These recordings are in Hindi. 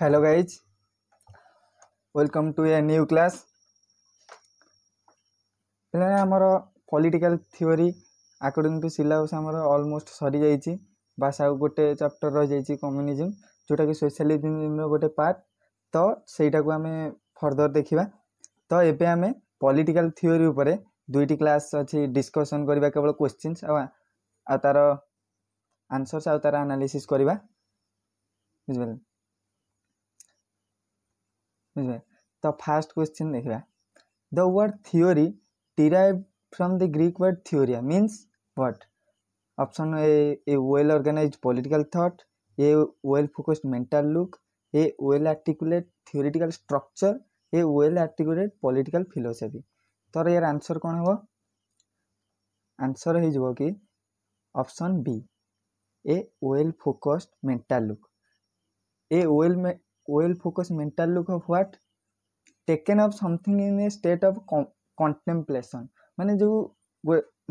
hello guys welcome to a new class ପିଲାମାନେ ଆମର political theory according to syllabus ଆମର ଅଲମୋଷ୍ଟ ସରିଯାଇଛି ବାସ୍ ଆଉ ଗୋଟେ ଚାପ୍ଟର ରହିଯାଇଛି କମ୍ୟୁନିଜିମ୍ ଯେଉଁଟାକି ସୋସିଆଲିଜିମ୍ର ଗୋଟେ ପାର୍ଟ ତ ସେଇଟାକୁ ଆମେ ଫର୍ଦର ଦେଖିବା ତ ଏବେ ଆମେ ପଲିଟିକାଲ ଥିଓରି ଉପରେ ଦୁଇଟି କ୍ଲାସ୍ ଅଛି ଡିସ୍କସନ୍ କରିବା କେବଳ କ୍ୱେଶ୍ଚିନ୍ସ ଆଉ ଆଉ ତା'ର ଆନ୍ସର୍ସ ଆଉ ତା'ର ଆନାଲିସିସ୍ କରିବା ବୁଝିପାରିଲେ बुझे तो फास्ट क्वेश्चन देखा the word theory derive from the Greek word theory means what option A a well organise political thought a well focused mental look a well articulate theoretical structure a well articulate political philosophy तर यार आंसर कौन हे आंसर हो कि option B a well focused mental look a well well focused mental look of what taken up something in a state of contemplation ମାନେ ଯେଉଁ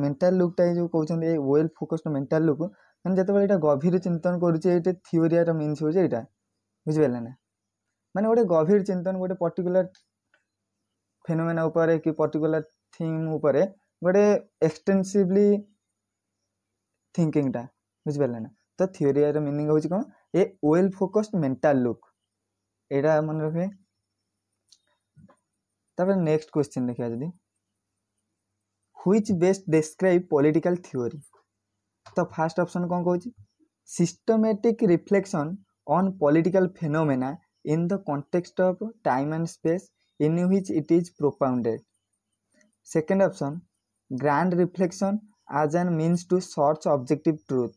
ମେଣ୍ଟାଲ ଲୁକ୍ଟା ଯେଉଁ କହୁଛନ୍ତି a well focused mental look ମାନେ ଯେତେବେଳେ ଏଇଟା ଗଭୀର ଚିନ୍ତନ କରୁଛି ଏଇଟା ଥିଓରିଆର ମିନ୍ସ ହେଉଛି ଏଇଟା ବୁଝିପାରିଲେ ନା ମାନେ ଗୋଟେ ଗଭୀର ଚିନ୍ତନ ଗୋଟେ ପର୍ଟିକୁଲାର ଫେନୋମେନା ଉପରେ କି ପର୍ଟିକୁଲାର ଥିମ୍ ଉପରେ ଗୋଟେ ଏକ୍ସଟେନ୍ସିଭଲି ଥିଙ୍କିଙ୍ଗଟା ବୁଝିପାରିଲେ ନା ତ ଥିଓରିଆର ମିନିଂ ହେଉଛି କ'ଣ a well focused mental look यहाँ मन रखे नेक्स्ट क्वेश्चन देखिए जी which best describe political theory तो फास्ट ऑप्शन कौन कौन systematic reflection on political phenomena in the context of time and space in which it is propounded second option grand reflection ages and means to search objective truth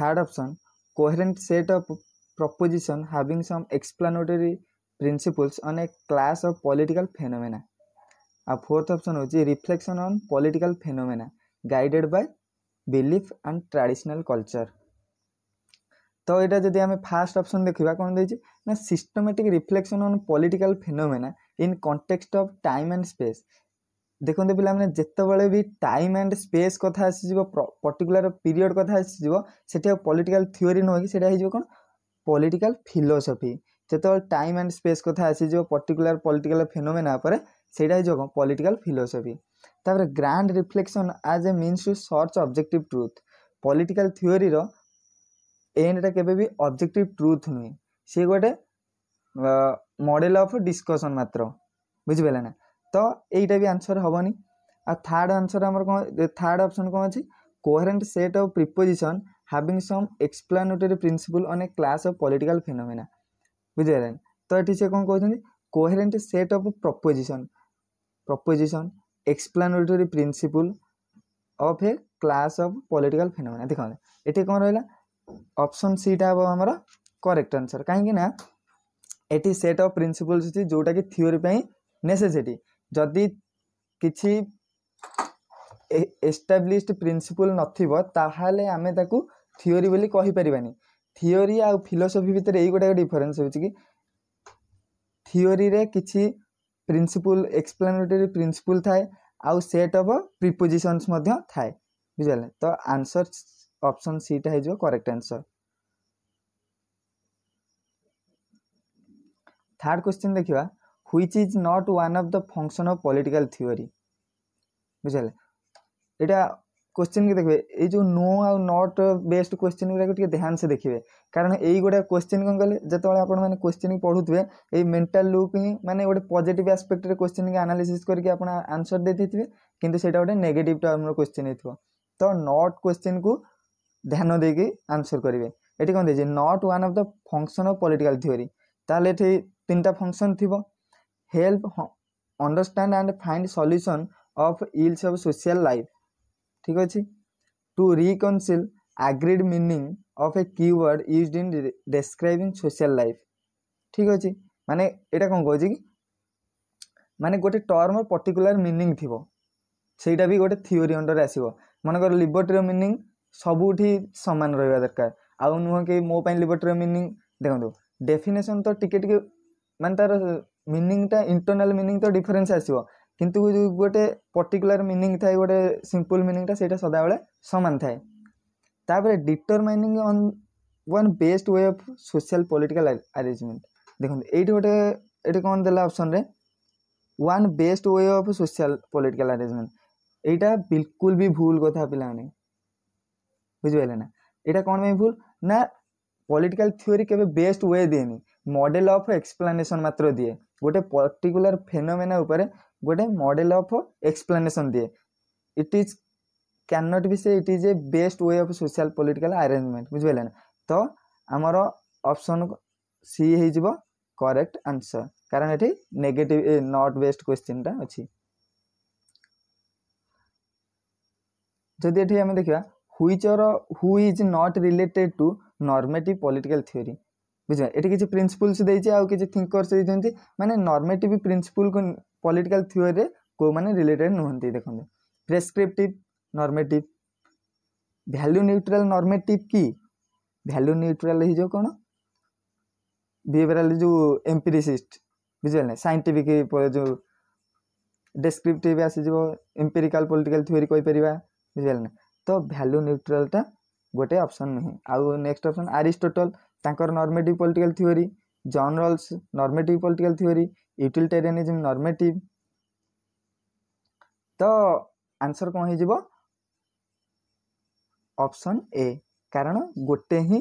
third option coherent set of proposition having some explanatory principles on a class of political phenomena. A fourth option is reflection on political phenomena guided by belief and traditional culture. তো এটা যদি আমি ফার্স্ট অপসন দেখিবা কোন দেইছি না systematic reflection on political phenomena in context of time and space ଦେଖନ୍ତୁ ପିଲାମାନେ ଯେତେବେଳେ ବି ଟାଇମ୍ ଆଣ୍ଡ ସ୍ପେସ୍ କଥା ଆସିଯିବ ପର୍ଟିକୁଲାର ପିରିୟଡ଼ କଥା ଆସିଯିବ ସେଠି ଆଉ ପଲିଟିକାଲ ଥିଓରି ନୁହେଁ କି ସେଇଟା ହେଇଯିବ କ'ଣ political philosophy যেতବେଳେ ଟାଇମ୍ ଆଣ୍ଡ ସ୍ପେସ୍ କଥା ଆସିଯିବ ପର୍ଟିକୁଲାର ପଲିଟିକାଲ ଫିନୋମେନା ଉପରେ ସେଇଟା ହେଉଛି କ'ଣ ପଲିଟିକାଲ ଫିଲୋସଫି ତାପରେ grand reflection ages a means to search objective truth political ଥିଓରିର ଏଣ୍ଡଟା କେବେ ବି ଅବଜେକ୍ଟିଭ୍ ଟ୍ରୁଥ୍ ନୁହେଁ ସିଏ ଗୋଟେ ମଡ଼େଲ୍ ଅଫ୍ ଡିସ୍କସନ୍ ମାତ୍ର ବୁଝିପାରିଲେ ନା ତ ଏଇଟା ବି ଆନ୍ସର୍ ହେବନି ଆଉ ଥାର୍ଡ଼ ଆନ୍ସର୍ ଆମର କ'ଣ ଥାର୍ଡ଼ ଅପସନ୍ କ'ଣ ଅଛି coherent set of proposition having some explanatory principle on a class of political phenomena বুঝিপারেন তো এটি সে কম কହୁଛନ୍ତି coherent set of proposition proposition explanatory principle of a class of political phenomena দেখুন এটি কম রহিলা অপশন সিটা হব আমার করেক্ট আনসর কাইকি না এটি সেট অফ প্রিন্সিপলস আছে যেটা কি থিওরি পাই নেসেসিটি যদি কিছু এস্টাবলিশড প্রিন্সিপল নথিব তাহলে আমি তাকে थीओरी बोली कहीपरबानी थीओरी आ फिलोसफी भितर ये गोटे डिफरेन्स हो थीओरी कि प्रिंसिपल एक्सप्लेनेटरी प्रिंसिपल थाए आउ सेट अफ प्रिपोजिशन थाए बुझे तो आंसर ऑप्शन सीटा हो करेक्ट आंसर थर्ड क्वेश्चन देखा which is not one of the function of political theory बुझे यहाँ কোশ্চেন কি দেখবে এই যে নো আউ নট বেস্ট কোশ্চেন গুড়া টিকে ধ্যান সে দেখবে কারণ এই গোটা কোশ্চেন কম কলে যেতবে আপনার মানে কোশ্চেন পড়ুবে এই মেন্টাল লুক হি মানে গোটে পজিটিভ আসপেক্টরে কোশ্চেন কি আনালিসিস করি আপনার আনসর দিয়ে কিন্তু সেটা গোটে নেগেটিভ টাইপর কোশ্চেন হইথিব তো নট কোশ্চেন কু ধ্যান দিয়ে আনসর করবে এটি কম দিয়েছে not one of the function of political theory তাহলে এটি তিনটা ফংশন থিব help understand and find solution of ills of social life ঠিক ଅଛି to reconcile agreed meaning of a keyword use in describing social life ଠିକ୍ ଅଛି ମାନେ ଏଇଟା କ'ଣ କହୁଛି କି ମାନେ ଗୋଟେ ଟର୍ମର ପର୍ଟିକୁଲାର ମିନିଂ ଥିବ ସେଇଟା ବି ଗୋଟେ ଥିଓରି ଅଣ୍ଡରରେ ଆସିବ ମନେକର ଲିବର୍ଟିର ମିନିଂ ସବୁଠି ସମାନ ରହିବା ଦରକାର ଆଉ ନୁହଁ କି ମୋ ପାଇଁ ଲିବର୍ଟିର ମିନିଂ ଦେଖନ୍ତୁ ଡେଫିନେସନ୍ ତ ଟିକେ ଟିକେ ମାନେ ତା'ର ମିନିଂଟା ଇଣ୍ଟରନାଲ୍ ମିନିଂ ତ ଡିଫରେନ୍ସ ଆସିବ କିନ୍ତୁ ଗୋଟେ ପର୍ଟିକୁଲାର ମିନିଂ ଥାଏ ଗୋଟେ ସିମ୍ପଲ୍ ମିନିଂଟା ସେଇଟା ସଦାବେଳେ ସମାନ ଥାଏ ତାପରେ determining on one best way of social political arrangement ଦେଖନ୍ତୁ ଏଇଠି ଗୋଟେ ଏଠି କ'ଣ ଦେଲା ଅପସନ୍ରେ one best way of social political arrangement ଏଇଟା ବିଲକୁଲ ବି ଭୁଲ କଥା ପିଲାମାନେ ବୁଝିପାରିଲେ ନା ଏଇଟା କ'ଣ ପାଇଁ ଭୁଲ ନା ପଲିଟିକାଲ ଥିଓରି କେବେ ବେଷ୍ଟ ୱେ ଦିଏନି ମଡ଼େଲ ଅଫ୍ ଏକ୍ସପ୍ଲାନେସନ୍ ମାତ୍ର ଦିଏ ଗୋଟେ ପର୍ଟିକୁଲାର ଫେନୋମେନା ଉପରେ ଗୋଟେ ମଡ଼େଲ ଅଫ୍ ଏକ୍ସପ୍ଲାନେସନ୍ ଦିଏ it is can not be ସେ it is a best way of social political arrangement ବୁଝିପାରିଲେ ନା ତ ଆମର ଅପସନ୍ ସି ହେଇଯିବ କରେକ୍ଟ ଆନ୍ସର କାରଣ ଏଠି ନେଗେଟିଭ ନଟ୍ ବେଷ୍ଟ କ୍ୱେଶ୍ଚିନ୍ଟା ଅଛି ଯଦି ଏଠି ଆମେ ଦେଖିବା which are who is not related to normative political theory ବୁଝିବା ଏଠି କିଛି ପ୍ରିନ୍ସିପୁଲ୍ସ ଦେଇଛି ଆଉ କିଛି ଥିଙ୍କର୍ସ ଦେଇଛନ୍ତି ମାନେ ନର୍ମେଟିଭ୍ ପ୍ରିନ୍ସିପୁଲ୍କୁ पॉलिटिकल थ्योरी कौ मैंने रिलेटेड नुहत देखते प्रेसक्रिप्टिव नर्मेटिव भैल्यू न्यूट्रल नर्मेटिव कि भैल्यू न्यूट्रल हो कौन बिहेवियल जो एम्पिरीसीस्ट बुझे सैंटिफिक जो डेस्क्रिप्टिव आसीज इंपेरिकाल पॉलिटिकल थ्योरी कहींपर बुझे तो भैल्यू न्यूट्रलटा गोटे अप्सन नुहे आउ next option Aristotle normative political theory John Rawls normative political theory utilitarianism normative ତ ଆନ୍ସର୍ କ'ଣ ହେଇଯିବ ଅପସନ୍ ଏ କାରଣ ଗୋଟେ ହିଁ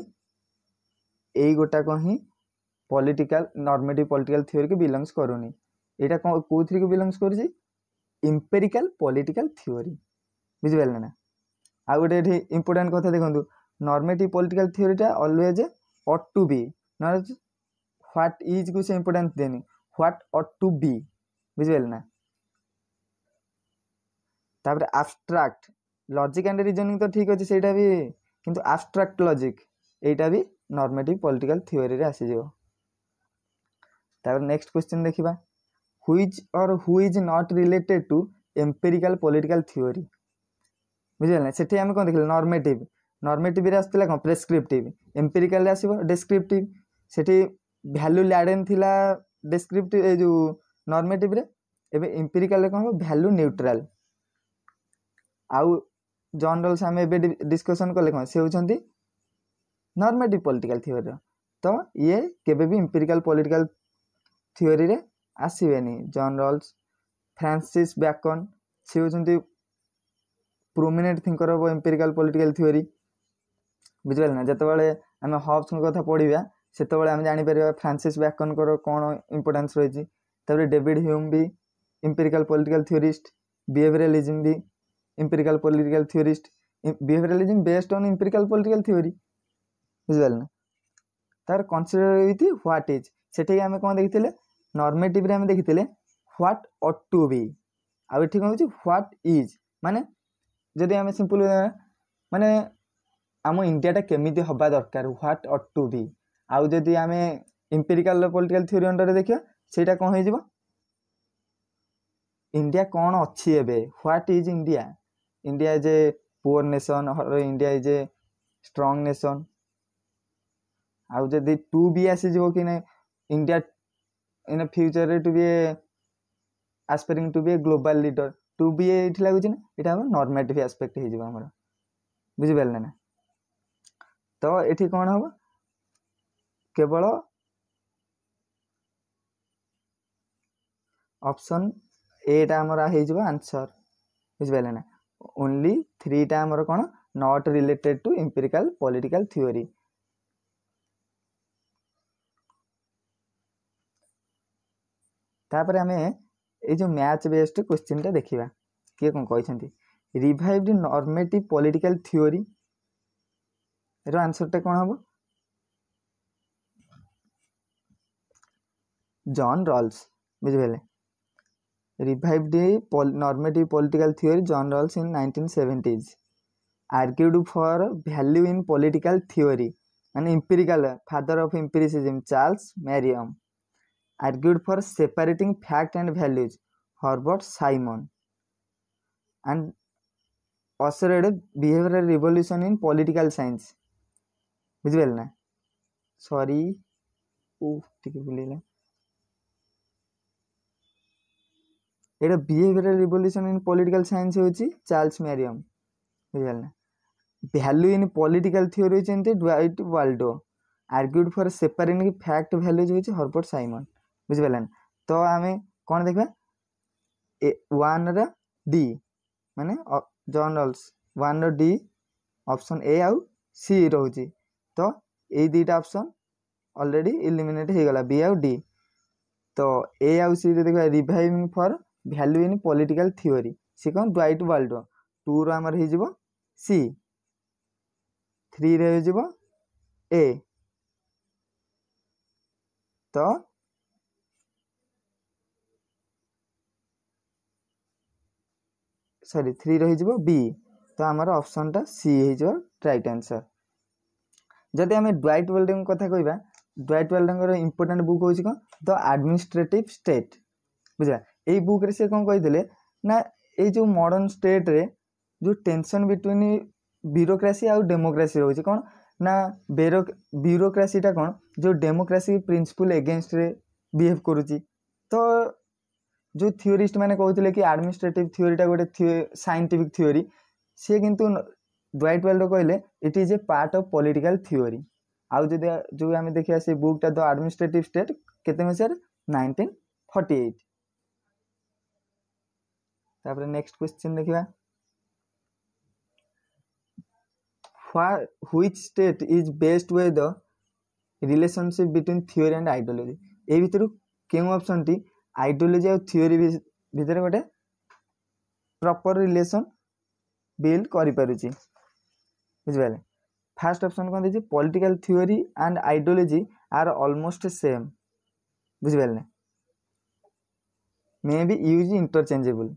ଏଇ ଗୋଟାକ ହିଁ ପଲିଟିକାଲ୍ ନର୍ମେଟିଭ୍ ପଲିଟିକାଲ୍ ଥିଓରିକୁ ବିଲଙ୍ଗସ୍ କରୁନି ଏଇଟା କ'ଣ କେଉଁଥିରିକୁ ବିଲଙ୍ଗସ୍ କରୁଛି ଇମ୍ପେରିକାଲ୍ ପଲିଟିକାଲ୍ ଥିଓରି ବୁଝିପାରିଲେ ନା ଆଉ ଗୋଟେ ଏଠି ଇମ୍ପୋର୍ଟାଣ୍ଟ କଥା ଦେଖନ୍ତୁ ନର୍ମେଟିଭ୍ ପଲିଟିକାଲ୍ ଥିଓରିଟା ଅଲୱେଜ୍ ଅଟ୍ ଟୁ ବି ନହେଲେ ହ୍ୱାଟ୍ ଇଜ୍କୁ ସେ ଇମ୍ପୋର୍ଟାନ୍ସ ଦେନି হোয়াট অট টু বি বুঝতে পারলে না তাপরে আবস্ট্রাক্ট লজিক অ্যান্ড রিজনিং তো ঠিক আছে সেইটা বি কিন্তু আবস্ট্রাক্ট লজিক এইটা বি নর্মেটিভ পলিটিকাল থিওরিরে আসিযোগ তাপরে নেক্সট কোশ্চিন দেখিবা which is or which is not related to empirical political theory বুঝলে না সেটি আমি কোন দেখিলে নর্মেটিভ নর্মেটিভরে আসুলা কোন প্রেসক্রিপটিভ এম্পেরিকালে আসব ডেসক্রিপটিভ সেটি ভ্যালু ল্যাডেন থিলা ଡେସ୍କ୍ରିପ୍ଟ ଏ ଯେଉଁ ନର୍ମେଟିଭ୍ରେ ଏବେ ଇମ୍ପିରିକାଲ୍ରେ କ'ଣ ହେବ ଭ୍ୟାଲୁ ନ୍ୟୁଟ୍ରାଲ୍ ଆଉ ଜନ୍ ରୋଲ୍ସ ଆମେ ଏବେ ଡିସ୍କସନ୍ କଲେ କ'ଣ ସେ ହେଉଛନ୍ତି ନର୍ମେଟିଭ୍ ପଲିଟିକାଲ୍ ଥିଓରିର ତ ଇଏ କେବେ ବି ଇମ୍ପିରିକାଲ୍ ପଲିଟିକାଲ୍ ଥିଓରିରେ ଆସିବେନି ଜନ୍ ରୋଲ୍ସ ଫ୍ରାନ୍ସିସ୍ ବ୍ୟାକନ୍ ସେ ହେଉଛନ୍ତି prominent thinker of empirical political theory ବୁଝିପାରିଲେ ନା ଯେତେବେଳେ ଆମେ ହବ୍ସଙ୍କ କଥା ପଢ଼ିବା ସେତେବେଳେ ଆମେ ଜାଣିପାରିବା ଫ୍ରାନ୍ସିସ୍ ବ୍ୟାକନଙ୍କର କ'ଣ ଇମ୍ପୋର୍ଟାନ୍ସ ରହିଛି ତା'ପରେ ଡେଭିଡ଼ ହ୍ୟୁମ୍ ବି ଇମ୍ପେରିକାଲ୍ ପଲିଟିକାଲ୍ ଥିଓରିଷ୍ଟ ବିହେଭିରାଲିଜିମ୍ ବି empirical political theorist behaviouralism based on empirical political theory ବୁଝିପାରିଲେ ନା ତା'ର କନସିଡର ୱିଥ୍ ହ୍ୱାଟ୍ ଇଜ୍ ସେଠିକି ଆମେ କ'ଣ ଦେଖିଥିଲେ ନର୍ମେଟିଭ୍ରେ ଆମେ ଦେଖିଥିଲେ ହ୍ୱାଟ୍ ଅଟ୍ ଟୁ ବି ଆଉ ଏଠି କ'ଣ ହେଉଛି ହ୍ୱାଟ୍ ଇଜ୍ ମାନେ ଯଦି ଆମେ ସିମ୍ପଲ୍ ମାନେ ଆମ ଇଣ୍ଡିଆଟା କେମିତି ହେବା ଦରକାର ହ୍ୱାଟ୍ ଅଟ୍ ଟୁ ବି ଆଉ ଯଦି ଆମେ ଇମ୍ପେରିକାଲ ପଲିଟିକାଲ ଥିଓରି ଅଣ୍ଡରରେ ଦେଖିବା ସେଇଟା କ'ଣ ହେଇଯିବ ଇଣ୍ଡିଆ କ'ଣ ଅଛି ଏବେ what is India India is a poor nation India is a strong nation ଆଉ ଯଦି ଟୁ ବି ଆସିଯିବ କି ନାଇଁ ଇଣ୍ଡିଆ ଇନ୍ ଫ୍ୟୁଚର୍ରେ to be a aspiring to be a global leader to be a ଏଇଠି ଲାଗୁଛି ନା ଏଇଟା ଆମର ନର୍ମାଟିଭ୍ ଆସ୍ପେକ୍ଟ ହେଇଯିବ ଆମର ବୁଝିପାରିଲେ ନା ତ ଏଠି କ'ଣ ହେବ କେବଳ ଅପସନ୍ ଏଟା ଆମର ହେଇଯିବ ଆନ୍ସର୍ ବୁଝିପାରିଲେ ନା ଓନ୍ଲି ଥ୍ରୀଟା ଆମର କ'ଣ not related to empirical political theory ତାପରେ ଆମେ ଏଇ ଯେଉଁ ମ୍ୟାଚ୍ ବେସ୍ଡ କ୍ୱେଶ୍ଚିନ୍ଟା ଦେଖିବା କିଏ କ'ଣ କହିଛନ୍ତି ରିଭାଇଭ୍ଡ ନର୍ମେଟିଭ୍ ପଲିଟିକାଲ୍ ଥିଓରିର ଆନ୍ସର୍ଟା କ'ଣ ହେବ जन रल्स बुझे revive the normative political theory John Rawls in 1970s argued for value in political theory and empirical father of empiricism Charles Merriam argued for separating fact and values Herbert Simon and authored behaviour revolution in political science बुझे ना सॉरी ओ ठीक है बोलिला এটা behavioural revolution in political science হচ্ছে চার্লস ম্যারিয়াম বুঝিপারে না ভ্যালু ইন পলিটিক্যাল থিওরি হচ্ছে Dwight Waldo argued for separating fact values হচ্ছে হরপট সাইমন বুঝিপারে না তো আমি କ'ଣ ଦେଖିବା ଏ ୱାନ୍ର ଡି ମାନେ ଜର୍ଣ୍ଣାଲ୍ସ ୱାନ୍ର ଡି ଅପସନ୍ ଏ ଆଉ ସି ରହୁଛି ତ ଏଇ ଦୁଇଟା ଅପସନ୍ ଅଲରେଡ଼ି ଇଲିମିନେଟ୍ ହେଇଗଲା ବି ଆଉ ଡି ତ ଏ ଆଉ ସିରେ ଦେଖିବା reviving for value in political theory সে কোন ডোয়াইট ওয়ার্ল্ড টু টুর আমার হয়ে যাব সি থ্রি রে হয়ে যাব এ তো সরি থ্রি রে রহিযিব বি তো আমার অপশনটা সি হয়ে যাব রাইট আনসার যদি আমি ডোয়াইট ওয়ার্ল্ডং কথা কইবা ডোয়াইট ওয়ার্ল্ডঙ্কর ইম্পর্টাট বুক হচ্ছে কম দ আডমিনিষ্ট্রেটিভ স্টেট বুঝলা ଏଇ ବୁକ୍ରେ ସେ କ'ଣ କହିଥିଲେ ନା ଏଇ ଯେଉଁ ମଡ଼ର୍ଣ୍ଣ ଷ୍ଟେଟ୍ରେ ଯେଉଁ ଟେନସନ୍ ବିଟୱିନ୍ ବ୍ୟୁରୋକ୍ରାସି ଆଉ ଡେମୋକ୍ରାସି ରହୁଛି କ'ଣ ନା ବେରୋ ବ୍ୟୁରୋକ୍ରାସିଟା କ'ଣ ଯେଉଁ ଡେମୋକ୍ରାସି ପ୍ରିନ୍ସିପୁଲ୍ ଏଗେନଷ୍ଟରେ ବିହେଭ୍ କରୁଛି ତ ଯେଉଁ ଥିଓରିଷ୍ଟ ମାନେ କହୁଥିଲେ କି ଆଡ଼ମିନିଷ୍ଟ୍ରେଟିଭ୍ ଥିଓରିଟା ଗୋଟେ ସାଇଣ୍ଟିଫିକ୍ ଥିଓରି ସିଏ କିନ୍ତୁ ଡ୍ୱାଇଟ୍ ୱେଲ୍ର କହିଲେ it is a part of political theory ଆଉ ଯଦି ଯେଉଁ ଆମେ ଦେଖିବା ସେ ବୁକ୍ଟା ଦ ଆଡ଼ମିନିଷ୍ଟ୍ରେଟିଭ୍ ଷ୍ଟେଟ୍ କେତେ ମସିହାରେ ନାଇନଟିନ୍ ଫର୍ଟି ଏଇଟ୍ ତାପରେ ନେକ୍ସଟ କ୍ୱେଶ୍ଚିନ୍ ଦେଖିବା which state is best way the relationship between theory and ideology ଏଇ ଭିତରୁ କେଉଁ ଅପସନ୍ଟି ଆଇଡ଼ିଓଲୋଜି ଆଉ ଥିଓରି ଭିତରେ ଗୋଟେ ପ୍ରପର୍ ରିଲେସନ୍ ବିଲ୍ଡ କରିପାରୁଛି ବୁଝିପାରିଲେ ଫାର୍ଷ୍ଟ ଅପସନ୍ କ'ଣ ଦେଇଛି political theory and ideology are almost same ବୁଝିପାରିଲେ may be use interchangeable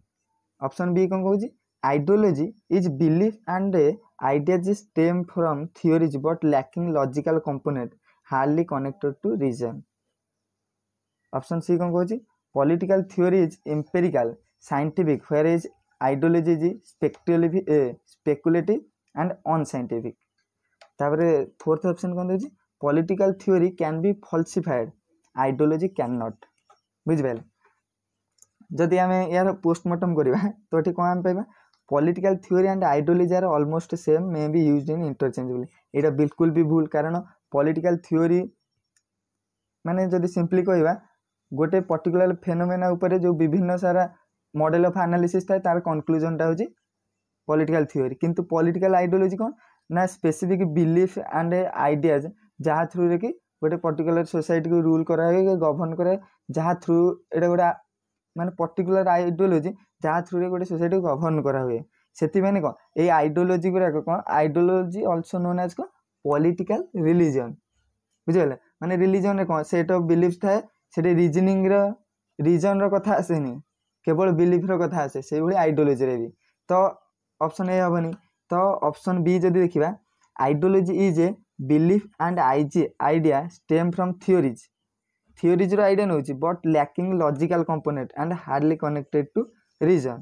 option B କ'ଣ କହୁଛି ideology is belief and ideas stem from theories but lacking logical component ହାର୍ଲି connected to reason option C କ'ଣ କହୁଛି political theory is empirical scientific where is ideology is speculative speculative and unscientific ତାପରେ ଫୋର୍ଥ ଅପସନ୍ କ'ଣ ଦେଉଛି political theory can be falsified ideology can not ବୁଝିପାରିଲେ ଯଦି ଆମେ ଏହାର ପୋଷ୍ଟମର୍ଟମ୍ କରିବା ତ ଏଠି କ'ଣ ଆମେ ପାଇବା political theory and ideology are almost same may be use in interchangeable ଏଇଟା ବିଲକୁଲ ବି ଭୁଲ କାରଣ ପଲିଟିକାଲ୍ ଥିଓରି ମାନେ ଯଦି ସିମ୍ପଲି କହିବା ଗୋଟେ ପର୍ଟିକୁଲାର ଫେନୋମେନା ଉପରେ ଯେଉଁ ବିଭିନ୍ନ ସାରା ମଡ଼େଲ ଅଫ୍ ଆନାଲିସିସ୍ ଥାଏ ତା'ର କନକ୍ଲୁଜନଟା ହେଉଛି ପଲିଟିକାଲ୍ ଥିଓରି କିନ୍ତୁ ପଲିଟିକାଲ୍ ଆଇଡ଼ିଓଲୋଜି କ'ଣ ନା ସ୍ପେସିଫିକ୍ ବିଲିଫ୍ ଆଣ୍ଡ ଆଇଡ଼ିଆଜ୍ ଯାହା ଥ୍ରୁରେ କି ଗୋଟେ ପର୍ଟିକୁଲାର ସୋସାଇଟିକୁ ରୁଲ୍ କରାହୁଏ ଗଭର୍ଣ୍ଣ କରାଏ ଯାହା ଥ୍ରୁ ଏଇଟା ଗୋଟେ ମାନେ ପର୍ଟିକୁଲାର ଆଇଡ଼ିଓଲୋଜି ଯାହା ଥ୍ରୁରେ ଗୋଟେ ସୋସାଇଟିକୁ ଗଭର୍ଣ୍ଣ କରାହୁଏ ସେଥିପାଇଁ କ'ଣ ଏଇ ଆଇଡ଼ିଓଲୋଜି ଗୁଡ଼ାକ କ'ଣ ଆଇଡ଼ିଓଲୋଜି ଅଲସୋ ନୋନ୍ ଆଜ୍ କ'ଣ ପଲିଟିକାଲ ରିଲିଜନ୍ ବୁଝିଗଲେ ମାନେ ରିଲିଜନ୍ରେ କ'ଣ ସେଟ୍ ଅଫ୍ ବିଲିଫ୍ ଥାଏ ସେଠି ରିଜନିଂର ରିଜନ୍ର କଥା ଆସେନି କେବଳ ବିଲିଫ୍ର କଥା ଆସେ ସେଇଭଳି ଆଇଡ଼ିଓଲୋଜିରେ ବି ତ ଅପସନ୍ ଏ ହେବନି ତ ଅପସନ୍ ବି ଯଦି ଦେଖିବା ideology is a belief and ideas idea stem from theories থিওরিজর আইডিয়া নেଉଛି but lacking logical component and hardly connected to reason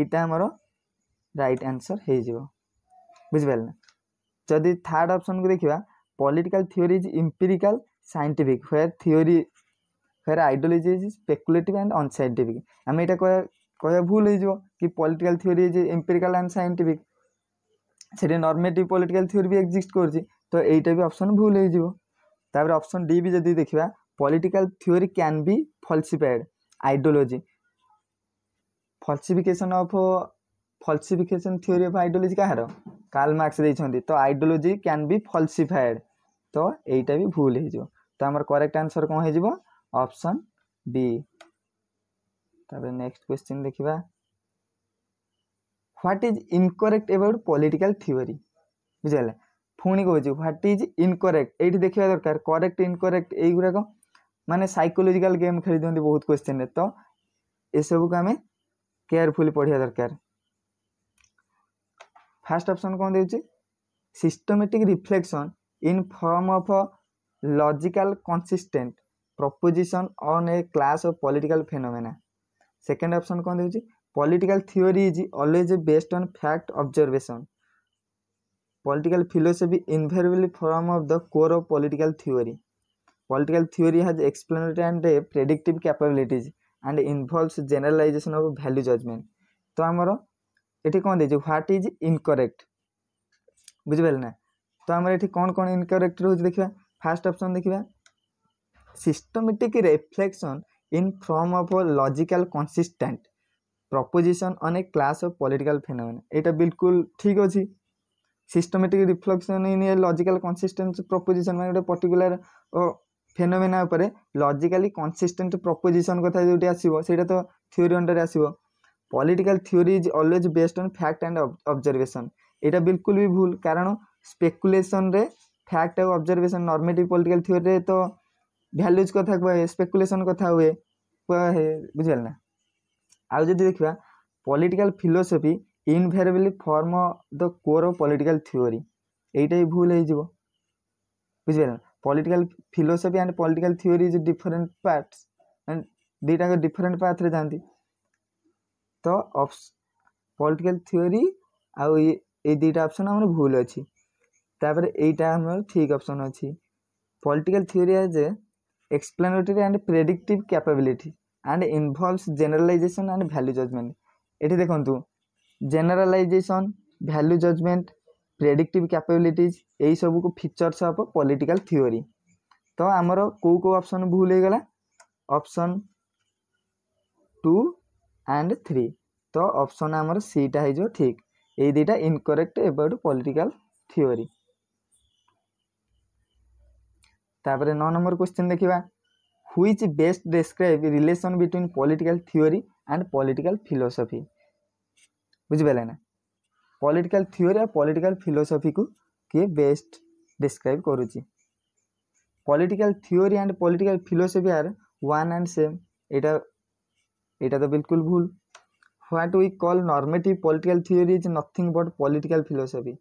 ଏଇଟା ଆମର ରାଇଟ୍ ଆନ୍ସର୍ ହେଇଯିବ ବୁଝିପାରିଲେ ନା ଯଦି ଥାର୍ଡ଼ ଅପସନ୍କୁ ଦେଖିବା political theory is empirical scientific where theory where ideology is speculative and unscientific ଆମେ ଏଇଟା କହିବା କହିବା ଭୁଲ ହେଇଯିବ କି political theory is empirical and scientific ସେଠି ନର୍ମେଟିଭ୍ ପଲିଟିକାଲ୍ ଥିଓରି ବି ଏକ୍ଜିଷ୍ଟ କରୁଛି ତ ଏଇଟା ବି ଅପସନ୍ ଭୁଲ ହେଇଯିବ ତାପରେ ଅପସନ୍ ଡି ବି ଯଦି ଦେଖିବା political theory can be falsified ideology falsification of uh, falsification theory of ideology କାହାର କାର୍ଲ ମାର୍କ୍ସ ଦେଇଛନ୍ତି ତ ideology can be falsified ତ ଏଇଟା ବି ଭୁଲ ହେଇଯିବ ତ ଆମର କରେକ୍ଟ ଆନ୍ସର କ'ଣ ହେଇଯିବ ଅପସନ୍ ବି ତାପରେ ନେକ୍ସଟ କ୍ୱେଶ୍ଚିନ୍ ଦେଖିବା what is incorrect about political theory ବୁଝିହେଲା ପୁଣି କହୁଛି ହ୍ୱାଟ୍ ଇଜ୍ ଇନକରେକ୍ଟ ଏଇଠି ଦେଖିବା ଦରକାର କରେକ୍ଟ ଇନକରେକ୍ଟ ଏଇଗୁଡ଼ାକ मानते सैकोलोजिकाल गेम खेली दिखती बहुत क्वेश्चन में तो ये सब को आम केयरफुल पढ़ा दरकार फास्ट अपसन कौन दे systematic reflection in form of logical consistent proposition on a class of political phenomena second option कौन दे political theory is always based on fact observation political philosophy invariably form of the core of political theory Political theory has explanatory and predictive capabilities and involves generalisation of value judgment तो आमर ये कौन दे ह्वाट इज इनकरेक्ट बुझिपारे तो आमर ये कौन कौन इनकरेक्ट रोज देखा फास्ट अपसन देखा systematic reflection in form of logical consistent proposition on a class of political phenomena यहाँ बिल्कुल ठीक अच्छी systematic reflection in a logical consistent proposition मैं गोटे पर्टिकुलर ফেনোমেনা উপরে লজিকালি কনসিষ্টেন্ট প্রপোজিশন কথা যেটি আসব সেটা তো থিওরি অন্ডারে আসব political theory is always based on fact and observation এটা বিলকুল বি ভুল কারণ স্পেকুলেসনরে ফ্যাক্ট ଆଉ ଅବଜର୍ଭେସନ୍ ନର୍ମେଟିଭ୍ ପଲିଟିକାଲ୍ ଥିଓରିରେ ତ ଭ୍ୟାଲ୍ୟୁଜ୍ କଥା କୁହାହୁଏ ସ୍ପେକୁଲେସନ୍ କଥା ହୁଏ କୁହାହୁଏ ବୁଝିପାରିଲେ ନା ଆଉ ଯଦି ଦେଖିବା political philosophy invariably form the core of political theory ଏଇଟା ବି ଭୁଲ ହେଇଯିବ ବୁଝିପାରିଲେ ନା political philosophy and political theory is different parts and ଦୁଇଟାଙ୍କ ଡିଫରେଣ୍ଟ ପାଥ୍ରେ ଯାଆନ୍ତି ତ ପଲିଟିକାଲ ଥିଓରି ଆଉ ଏଇ ଦୁଇଟା ଅପସନ୍ ଆମର ଭୁଲ ଅଛି ତାପରେ ଏଇଟା ଆମର ଠିକ୍ ଅପସନ୍ ଅଛି political theory as a explanatory and predictive capability and involves generalisation and value judgment ଏଠି ଦେଖନ୍ତୁ generalisation value judgment predictive capabilities ଏଇସବୁକୁ ଫିଚର୍ସ ଅଫ୍ ପଲିଟିକାଲ୍ ଥିଓରି ତ ଆମର କେଉଁ କେଉଁ ଅପସନ୍ ଭୁଲ ହେଇଗଲା ଅପସନ୍ ଟୁ ଆଣ୍ଡ ଥ୍ରୀ ତ ଅପସନ୍ ଆମର ସିଟା ହେଇଯିବ ଠିକ୍ ଏଇ ଦୁଇଟା ଇନକରେକ୍ଟ ଏବାଉଟ୍ ପଲିଟିକାଲ୍ ଥିଓରି ତାପରେ ନଅ ନମ୍ବର କ୍ୱେଶ୍ଚିନ୍ ଦେଖିବା which best describe relation between political theory and political philosophy ବୁଝିପାରିଲେ ନା ପଲିଟିକାଲ୍ ଥିଓରି ଆଉ ପଲିଟିକାଲ୍ ଫିଲୋସଫିକୁ କିଏ ବେଷ୍ଟ ଡିସ୍କ୍ରାଇବ୍ କରୁଛି political theory and political philosophy are one and same ଏଇଟା ଏଇଟା ତ ବିଲକୁଲ ଭୁଲ what we call normative political theory is nothing but political philosophy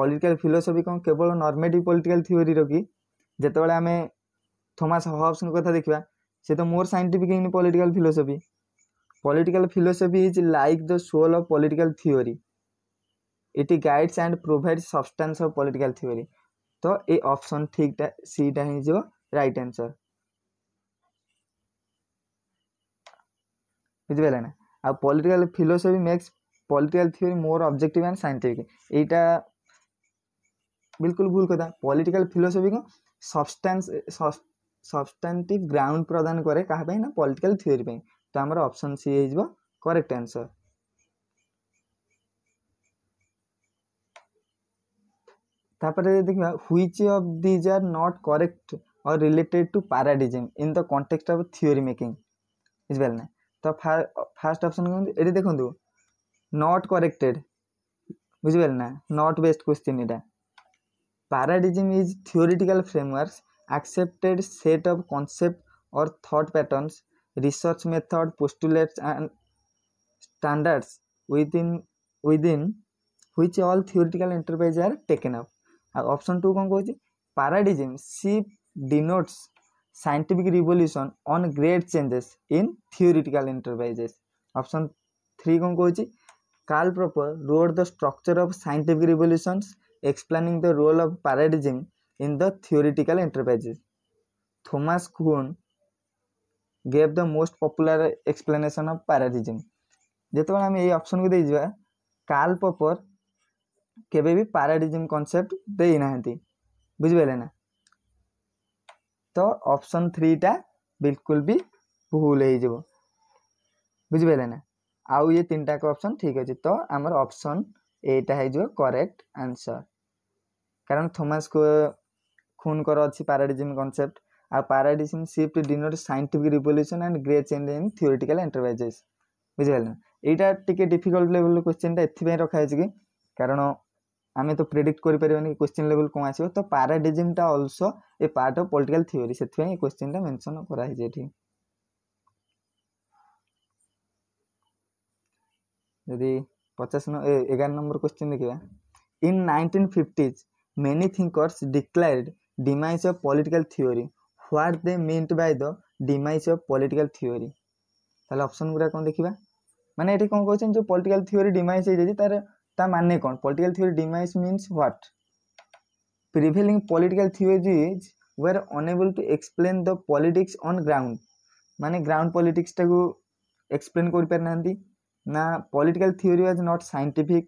political philosophy କ'ଣ କେବଳ ନର୍ମେଟିଭ୍ ପଲିଟିକାଲ୍ ଥିଓରିର କି ଯେତେବେଳେ ଆମେ ଥମାସ୍ ହବ୍ସଙ୍କ କଥା ଦେଖିବା ସେ ତ ମୋର scientific in political philosophy political philosophy is like the soul of political theory it guides and provide substance of political theory तो ये ऑप्शन ठीक सीटा हो रईट आंसर बुझीपारे ना आ political philosophy makes political theory more object and scientific यहाँ बिल्कुल भूल कथा पॉलिटिकल फिलोसफी को सब्सटेंस सब्सटेंटिव ग्राउंड प्रदान कै क्या ना पॉलिटिकल थ्योरी तो आमर ऑप्शन सी हो करेक्ट आंसर तापर देखा which of these are not correct or related to paradigm in the context of theory making बुझे तो फास्ट अपसन कहते ये देखो नट करेक्टेड ना नट बेस्ट क्वेश्चन यहाँ paradigm is theoretical framework accepted set of concept or that patterns research method postulates and standards within within which all theoretical enterprise are taken of ଆଉ ଅପସନ୍ ଟୁ କ'ଣ କହୁଛି paradigm C denotes scientific revolution on great changes in theoretical enterprises option three କ'ଣ କହୁଛି Karl Popper wrote the structure of scientific revolutions explaining the role of paradigm in the theoretical enterprises Thomas Kuhn gave the most popular explanation of paradigm ଯେତେବେଳେ ଆମେ ଏଇ ଅପସନ୍କୁ ଦେଇଯିବା କାଲ୍ ପପର କେବେ ବି ପାରାଡିଜିମ୍ କନସେପ୍ଟ ଦେଇନାହାନ୍ତି ବୁଝିପାରିଲେ ନା ତ ଅପସନ୍ ଥ୍ରୀଟା ବିଲକୁଲ ବି ଭୁଲ ହେଇଯିବ ବୁଝିପାରିଲେ ନା ଆଉ ଇଏ ତିନିଟାକ ଅପସନ୍ ଠିକ୍ ଅଛି ତ ଆମର ଅପସନ୍ ଏଇଟା ହେଇଯିବ କରେକ୍ଟ ଆନ୍ସର କାରଣ ଥୋମାସ୍ ଖୁନଙ୍କର ଅଛି ପାରାଡିଜିମ୍ କନସେପ୍ଟ ଆଉ paradigm shift denote scientific revolution and great change in theoretical enterprises ବୁଝିପାରିଲେ ନା ଏଇଟା ଟିକେ ଡିଫିକଲ୍ଟ ଲେଭେଲ୍ର କୋଶ୍ଚିନ୍ଟା ଏଥିପାଇଁ ରଖାହେଇଛି କି କାରଣ आम तो प्रिडिक्ट करें क्वेश्चन लेवल कौन आसो तो पाराडिजिमटा also a part of political theory से क्वेश्चन टाइम मेनसन कराई जदि पचास नंबर क्वेश्चन देखा in nineteen fifties many thinkers declared demise of political theory what they meant by the demise of political theory option गुड़ा कौन देखा मैंने ये कौन कहते हैं जो पॉलिटिकल थ्योरी डिमाइज हो जाए तरह তা মানে কোন political theory demise means what prevailing political theories were unable to explain the politics on ground মানে গ্রাউন্ড পলিটিক্সটাকে এক্সপ্লেন করিপারি না না political theory was not scientific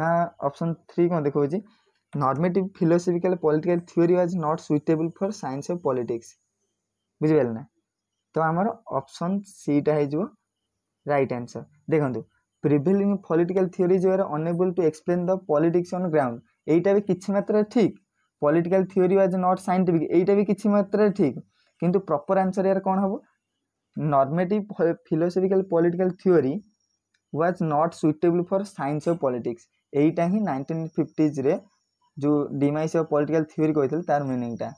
না অপশন থ্রি কোন দেখছি normative philosophical political theory was not suitable for science of politics বুঝিপারে না তো আমার অপশন সিটা হয়ে যাব রাইট আনসর দেখুন prevailing political theories were unable to explain the politics on ground यहीटा भी किसी मात्रा ठीक political theory was not scientific यहीटा भी किसी मात्रा ठीक किंतु प्रॉपर आंसर यार कौन हम normative philosophical political theory was not suitable for science of politics यहीटा ही नाइंटीन फिफ्टीज रे जो डिमाइस ऑफ पॉलिटिकल थ्योरी कही तार मीनिंगटा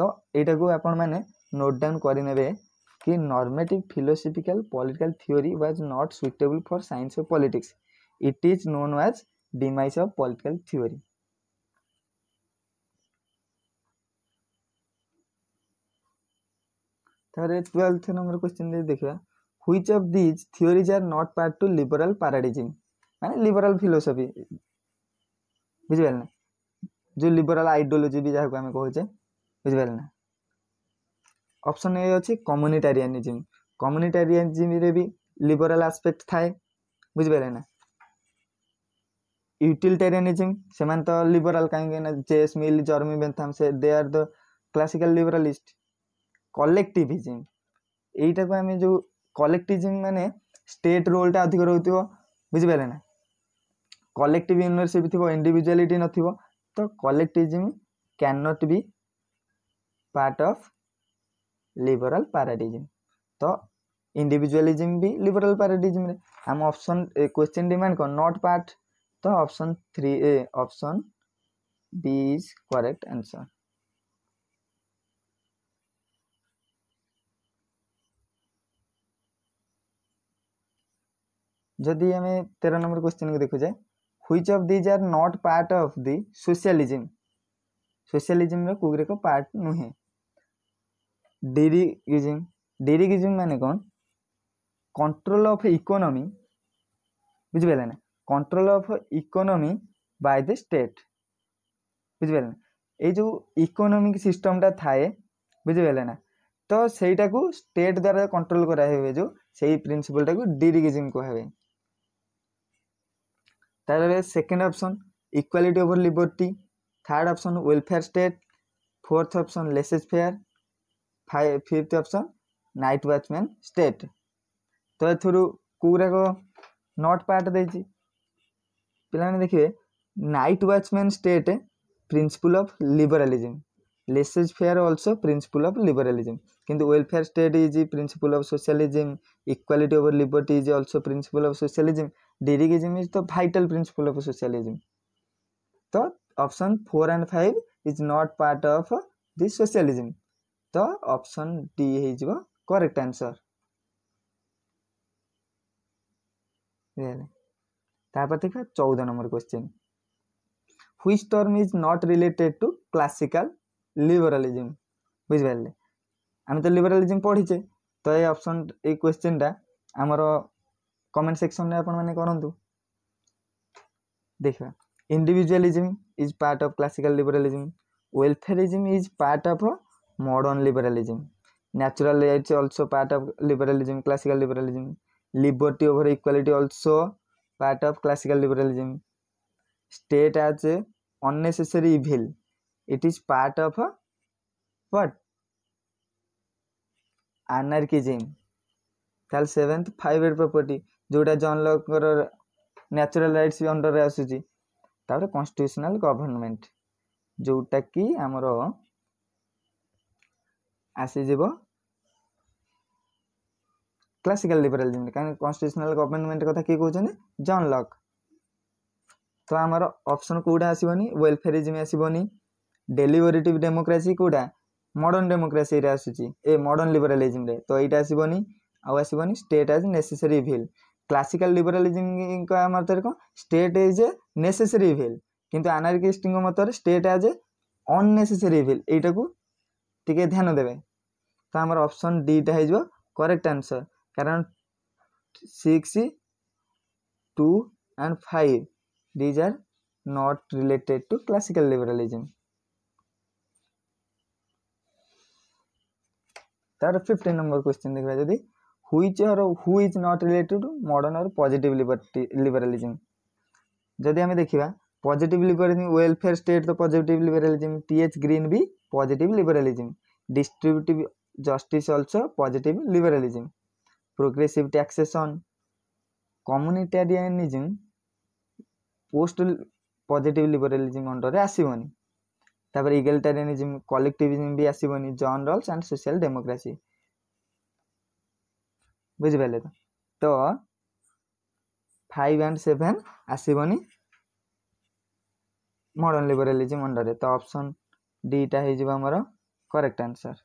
तो यहाँ को आप नोट डाउन करेंगे कि normative philosophical political theory was not suitable for science of politics it is known as demise of political theory twelfth number question देखा which of these theories are not part to liberal paradigm मैंने लिबराल फिलोसफी बुझे ना जो लिबराल आइडियोलॉजी भी जहाँ को आम कहे बुझे ना ଅପସନ୍ ଏ ଅଛି କମ୍ୟୁନିଟାରିଆନିଜିମ୍ କମ୍ୟୁନିଟାରିଆନିଜିମ୍ରେ ବି ଲିବରାଲ୍ ଆସ୍ପେକ୍ଟ ଥାଏ ବୁଝିପାରିଲେ ନା ୟୁଟିଲିଟାରିଆନିଜିମ୍ ସେମାନେ ତ ଲିବରାଲ୍ କାହିଁକି ନା ଜେସ୍ ମିଲ୍ ଜର୍ମି ବେନ୍ଥାମ୍ ସେ ଦେ ଆର୍ ଦ କ୍ଲାସିକାଲ୍ ଲିବରାଲିଷ୍ଟ କଲେକ୍ଟିଭିଜିମ୍ ଏଇଟାକୁ ଆମେ ଯେଉଁ କଲେକ୍ଟିଭିଜିମ୍ ମାନେ ଷ୍ଟେଟ୍ ରୋଲ୍ଟା ଅଧିକ ରହୁଥିବ ବୁଝିପାରିଲେ ନା କଲେକ୍ଟିଭ୍ ୟୁନିଭର୍ସିଟି ଥିବ ଇଣ୍ଡିଭିଜୁଆଲିଟି ନଥିବ ତ collectivism can not be part of liberal paradigm तो इंडिविजुअलिज्म भी लिबराल पाराडिजम आम अपसन क्वेश्चन डिमांड कौन नट पार्ट तो option three option B is correct answer जदि आम तेरह नंबर क्वेश्चन को देखु which of these are not part of the socialism socialism रोग पार्ट नुहे ডেরিগেজিং ডেরিগেজিং মানে কোন কন্ট্রোল অফ ইকোনমি বুঝিপারে না control of economy by the state বুঝিপারে না এই যে ইকোনমিক সিস্টমটা থাকে বুঝিপারে না তো সেইটাকু স্টেট দ্বারা কন্ট্রোল করা হবে যে সেই প্রিন্সিপলটাকু ডিরিগেজিং কুহে তাহলে second option equality over liberty third option welfare state fourth option laissez faire five fifth option night watchman state तो ये कौराक नट पार्ट दे पे देखिए night watchman state principle of liberalism laissez faire also principle of liberalism किंतु welfare state is principle of socialism equality over liberty is also principle of socialism dirigisme is the vital principle of socialism तो option four and five is not part of this socialism ତ ଅପସନ୍ ଡି ହେଇଯିବ କରେକ୍ଟ ଆନ୍ସର୍ ବୁଝିଲେ ତାପରେ ଦେଖିବା ଚଉଦ number question which term is not related to classical liberalism বুঝিপারে আমি তো লিবরালিজম পড়িছে তো এই অপশন এই কোশ্চেনটা আমার কমেন্ট সেকশনে আপনার করতু দেখা individualism is part of classical liberalism welfarism is part of modern liberalism. Natural rights also part of liberalism, classical liberalism. Liberty over equality also part of classical liberalism. State as a unnecessary evil. It is part of a, what? Anarchism তাহলে সেভেন্থ ফাইভ এড প্রপর্টি ଯେଉଁଟା ଜନ୍ ଲକ୍ଙ୍କର ନ୍ୟାଚୁରାଲ୍ ରାଇଟ୍ସ ଅଣ୍ଡର୍ରେ ଆସୁଛି ତାପରେ କନଷ୍ଟିଟ୍ୟୁସନାଲ୍ ଗଭର୍ଣ୍ଣମେଣ୍ଟ ଯେଉଁଟାକି ଆମର ଆସିଯିବ କ୍ଲାସିକାଲ ଲିବରାଲିଜମ୍ କାହିଁକି କନଷ୍ଟିଚ୍ୟୁସନାଲ ଗଭର୍ଣ୍ଣମେଣ୍ଟ କଥା କିଏ କହୁଛନ୍ତି ଜନ୍ ଲକ୍ ତ ଆମର ଅପସନ୍ କେଉଁଟା ଆସିବନି ୱେଲଫେରିଜିମ୍ ଆସିବନି ଡେଲିଭରିଟିଭ୍ ଡେମୋକ୍ରାସି କେଉଁଟା ମଡ଼ର୍ଣ୍ଣ ଡେମୋକ୍ରାସି ଏଇଟା ଆସୁଛି ଏ ମଡ଼ର୍ଣ୍ଣ ଲିବରାଲିଜିମ୍ରେ ତ ଏଇଟା ଆସିବନି ଆଉ ଆସିବନି state as necessary evil classical ଲିବରାଲିଜିମ୍ଙ୍କ ମତରେ କ'ଣ state is a necessary evil କିନ୍ତୁ ଆନାର୍କିଷ୍ଟଙ୍କ ମତରେ state as a unnecessary evil ଏଇଟାକୁ ଟିକେ ଧ୍ୟାନ ଦେବେ ତ ଆମର ଅପସନ୍ ଡିଟା ହେଇଯିବ କରେକ୍ଟ ଆନ୍ସର୍ କାରଣ six two and five these are not related to classical liberalism ତାର ଫିଫ୍ଟିନ୍ ନମ୍ବର କ୍ୱେଶ୍ଚିନ୍ ଦେଖିବା ଯଦି which or who is not related to modern or positive liberty liberalism ଯଦି ଆମେ ଦେଖିବା पॉजिटिव लिबरेलिज्म वेलफेयर स्टेट तो positive liberalism T H Green भी positive liberalism distributive justice also positive liberalism progressive taxation communitarianism post positive liberalism under ଆସିବନି ତାପରେ ଇଗାଲିଟାରିଆନିଜମ୍ କଲେକ୍ଟିଭିଜମ୍ ବି ଆସିବନି John Rawls and social democracy ବୁଝିପାରିଲେ ତ ତ ଫାଇଭ ଆଣ୍ଡ ସେଭେନ୍ ଆସିବନି ମଡ଼ର୍ଣ୍ଣ ଲିବରାଲିଜମ୍ ଅଣ୍ଡରରେ ତ ଅପସନ୍ ଡିଟା ହେଇଯିବ ଆମର କରେକ୍ଟ ଆନ୍ସର୍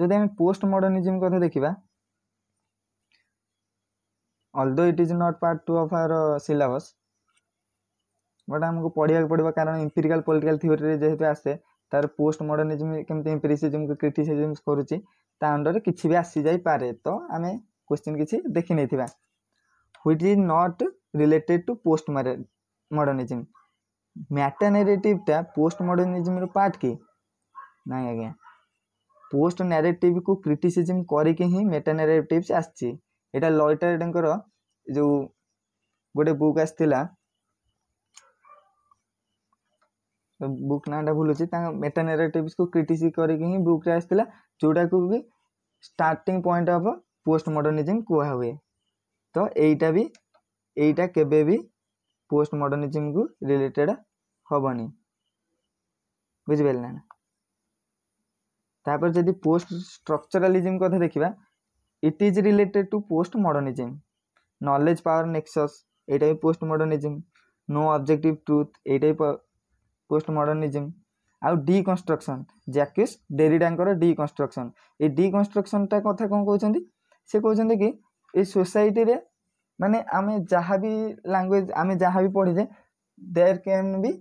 ଯଦି ଆମେ ପୋଷ୍ଟ ମଡ଼ର୍ଣ୍ଣିଜିମ୍ କଥା ଦେଖିବା although it is not part to of our syllabus but ଆମକୁ ପଢ଼ିବାକୁ ପଡ଼ିବ କାରଣ ଇମ୍ପିରିକାଲ୍ ପଲିଟିକାଲ୍ ଥିଓରିରେ ଯେହେତୁ ଆସେ ତା'ର ପୋଷ୍ଟ ମଡ଼ର୍ଣ୍ଣିଜିମ୍ କେମିତି ଇମ୍ପିରିସିଜିମ୍କୁ କ୍ରିଟିସିଜିମ୍ କରୁଛି ତା ଅଣ୍ଡରରେ କିଛି ବି ଆସିଯାଇପାରେ ତ ଆମେ କୋଶ୍ଚିନ୍ କିଛି ଦେଖିନେଇଥିବା which is not related to post modernism ମ୍ୟାଟାନେରେଟିଭ୍ଟା ପୋଷ୍ଟ ମଡ଼ର୍ଣ୍ଣିଜିମ୍ର ପାର୍ଟ କି ନାହିଁ ଆଜ୍ଞା पोस्ट नारेटिव को क्रिटिसीजम करके ही मेटा नारेटिव आटा लयटर जो गोटे बुक आ तो बुक नाटा भूल मेटा नेरेटिव को क्रिटिस करके ही बुक आसाला जोटा को भी starting point of post modernism कह हुए तो यहीटा भी यहाँ के पोस्ट मडर्णिजम को रिलेटेड हेनी बुझे ना ତାପରେ ଯଦି ପୋଷ୍ଟ ଷ୍ଟ୍ରକ୍ଚରାଲିଜିମ୍ କଥା ଦେଖିବା it is related to post modernism knowledge power nexus ଏଇଟା ବି post modernism no objective truth ଏଇଟା ବି ପୋଷ୍ଟ ମଡ଼ର୍ଣ୍ଣିଜିମ୍ ଆଉ ଡିକନ୍ଷ୍ଟ୍ରକ୍ସନ୍ ଜ୍ୟାକିସ୍ ଡେରିଡାଙ୍କର ଡିକନ୍ଷ୍ଟ୍ରକ୍ସନ୍ ଏଇ ଡିକନ୍ଷ୍ଟ୍ରକ୍ସନ୍ଟା କଥା କ'ଣ କହୁଛନ୍ତି ସେ କହୁଛନ୍ତି କି ଏଇ ସୋସାଇଟିରେ ମାନେ ଆମେ ଯାହା ବି ଲାଙ୍ଗୁଏଜ୍ ଆମେ ଯାହା ବି ପଢ଼ିଛେ there can be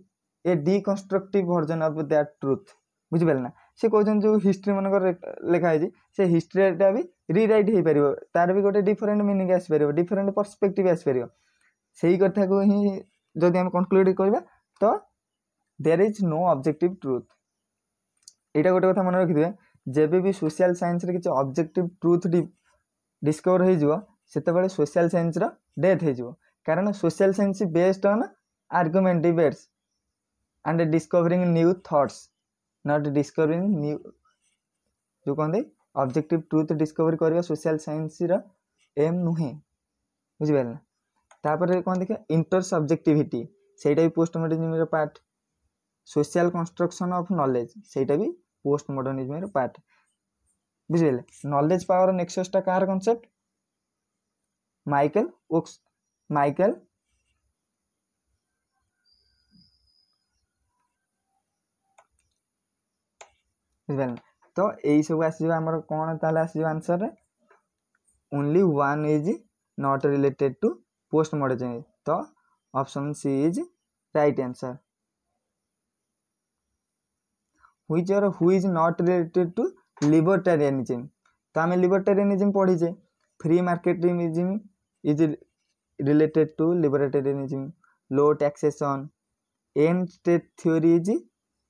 a deconstructive version of that truth ବୁଝିପାରିଲେ ନା से कौन जो हिस्ट्री मानक लिखाई से हिस्ट्रीटा भी रिरइट हो पार तार भी गोटे डिफरेन्ट मिनिंग आसपार डिफरेन्ट परसपेक्टिव आसपार से ही कथा को ही जदि कनक्लूड करवा तो there is no objective truth यहाँ गोटे कथा मन रखिथे जब भी सोशियाल सैन्स किसी अब्जेक्टिव ट्रुथ डिस्कवर होते सोशियाल सैन्सर डेथ हो कारण social science based on argument debates and discovery new thoughts not discovering new ଯେଉଁ କହନ୍ତି ଅବଜେକ୍ଟିଭ୍ ଟ୍ରୁଥ୍ ଡିସ୍କଭରି କରିବା ସୋସିଆଲ୍ ସାଇନ୍ସର ଏମ୍ ନୁହେଁ ବୁଝିପାରିଲେ ନା ତାପରେ କ'ଣ ଦେଖିବା ଇଣ୍ଟର ସବଜେକ୍ଟିଭିଟି ସେଇଟା ବି ପୋଷ୍ଟ ମଡ଼ର୍ଣ୍ଣିଜମର part social construction of knowledge ସେଇଟା ବି ପୋଷ୍ଟ ମଡ଼ର୍ଣ୍ଣିଜମର ପାର୍ଟ ବୁଝିପାରିଲେ ନଲେଜ୍ ପାୱାର ନେକ୍ସସ୍ଟା କାହାର କନସେପ୍ଟ ମାଇକେଲ ଓକ୍ସ ମାଇକେଲ ବୁଝିପାରିଲେ ତ ଏଇସବୁ ଆସିଯିବ ଆମର କ'ଣ ତାହେଲେ ଆସିଯିବ ଆନ୍ସର୍ରେ only one is not related to post model change ତ option C is right answer which or who's not related to libertarianism ତ ଆମେ ଲିବର୍ଟାରିଆନିଜିମ୍ ପଢ଼ିଛେ free marketism is related to libertarianism low taxation and state theory is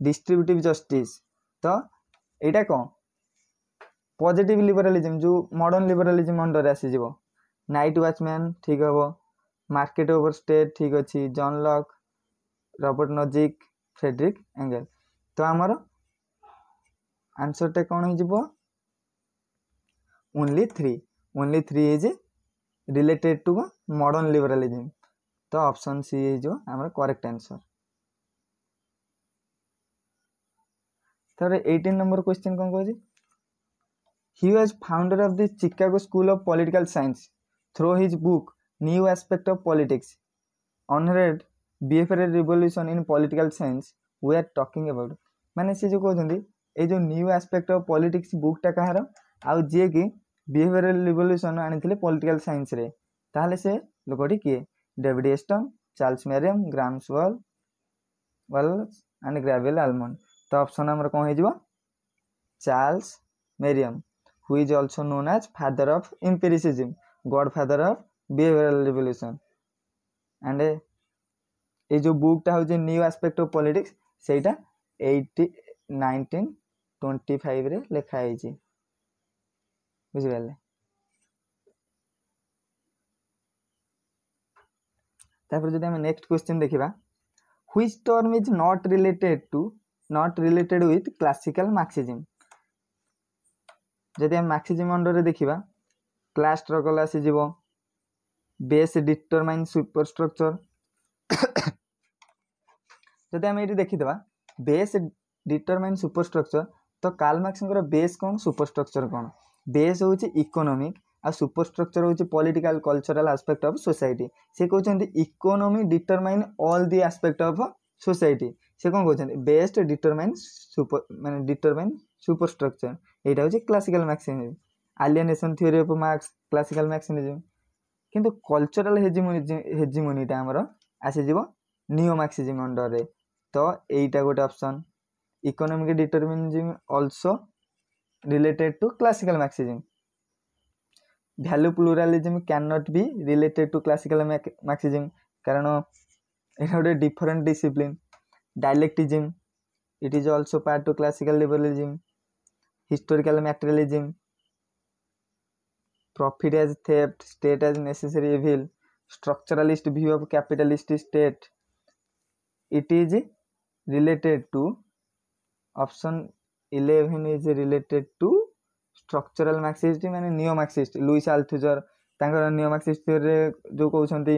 distributive justice तो ଏଇଟା କ'ଣ ପଜିଟିଭ୍ ଲିବରାଲିଜିମ୍ ଯେଉଁ ମଡ଼ର୍ଣ୍ଣ ଲିବରାଲିଜିମ୍ ଅଣ୍ଡରରେ ଆସିଯିବ ନାଇଟ୍ ୱାଚ୍ମ୍ୟାନ୍ ଠିକ୍ ହେବ ମାର୍କେଟ୍ ଓଭର୍ ଷ୍ଟେଟ୍ ଠିକ୍ ଅଛି John Locke Robert Nozick Friedrich Engel ତ ଆମର ଆନ୍ସର୍ଟା କ'ଣ ହେଇଯିବ ଓନ୍ଲି ଥ୍ରୀ ଓନ୍ଲି ଥ୍ରୀ ହେଇଛି ରିଲେଟେଡ଼୍ ଟୁ ମଡ଼ର୍ଣ୍ଣ ଲିବରାଲିଜିମ୍ ତ ଅପସନ୍ ସି ହେଇଯିବ ଆମର କରେକ୍ଟ ଆନ୍ସର୍ তাহলে এইটিন নম্বর কোশ্চেন କ'ଣ କହୁଛି he was founder of the Chicago school of political science through his book new aspect of politics অনরেড বিএফএ revolution in political science we are talking about ମାନେ ସେ ଯେଉଁ କହୁଛନ୍ତି ଏଇ ଯେଉଁ ନ୍ୟୁ ଆସ୍ପେକ୍ଟ ଅଫ୍ ପଲିଟିକ୍ସ ବୁକ୍ଟା କାହାର ଆଉ ଯିଏକି ବିହେଭିଅରାଲ୍ ରିଭଲ୍ୟୁସନ୍ ଆଣିଥିଲେ ପଲିଟିକାଲ୍ ସାଇନ୍ସରେ ତାହେଲେ ସେ ଲୋକଟି କିଏ David Easton Charles Merriam Graham Wallas and Gabriel Almond option आम कौन हो Charles Merriam who's also known as father of empiricism god father of behavioural revolution and ये बुकटा हूँ न्यू आसपेक्ट अफ पॉलीटिक्स से नाइंटीन ट्वेंटी फाइव लिखाही बुझे तपर जब नेक्स्ट क्वेश्चन देखा which term is not related to not related with classical marxism যদি আমি মার্ক্সিজম অন্ডরে দেখিবা ক্লাস স্ট্রগল আসিଯିବ বেস ডিটরমাইন সুপর স্ট্রকচর যদি আমি এটি দেখিদেবা বেস ডিটরমাইন সুপর স্ট্রকচর তো কার্ল মার্ক্সঙ্কর বেস কোণ সুপর স্ট্রকচর কোণ বেস হচ্ছে ইকোনোমিক আর সুপর স্ট্রকচর হচ্ছে political cultural aspect of society সে কৌন economy determine all the aspect of society সে କ'ଣ କହୁଛନ୍ତି ବେଷ୍ଟ ଡିଟରମାଇନ୍ ସୁପର ମାନେ ଡିଟରମାଇନ୍ ସୁପର ଷ୍ଟ୍ରକ୍ଚର୍ ଏଇଟା ହେଉଛି classical Marxism alienation theory of Marx classical Marxism କିନ୍ତୁ କଲଚରାଲ୍ ହେଜିମୋନିଟା ଆମର ଆସିଯିବ ନିଓ ମାର୍କ୍ସିଜିମ୍ ଅଣ୍ଡରରେ ତ ଏଇଟା ଗୋଟେ option economic determinism also related to classical Marxism value pluralism can not be related to classical Marxism কারণ এটা গোটে different discipline dialectism it is also part to classical liberalism historical materialism profit as theft state as necessary evil structuralist view of capitalist state it is related to option 11 is related to structural marxist ମାନେ neo marxist ଲୁଇସ୍ ଆଲଥୁଜର ତାଙ୍କର neo marxist theory ରେ ଯୋଉ କହୁଛନ୍ତି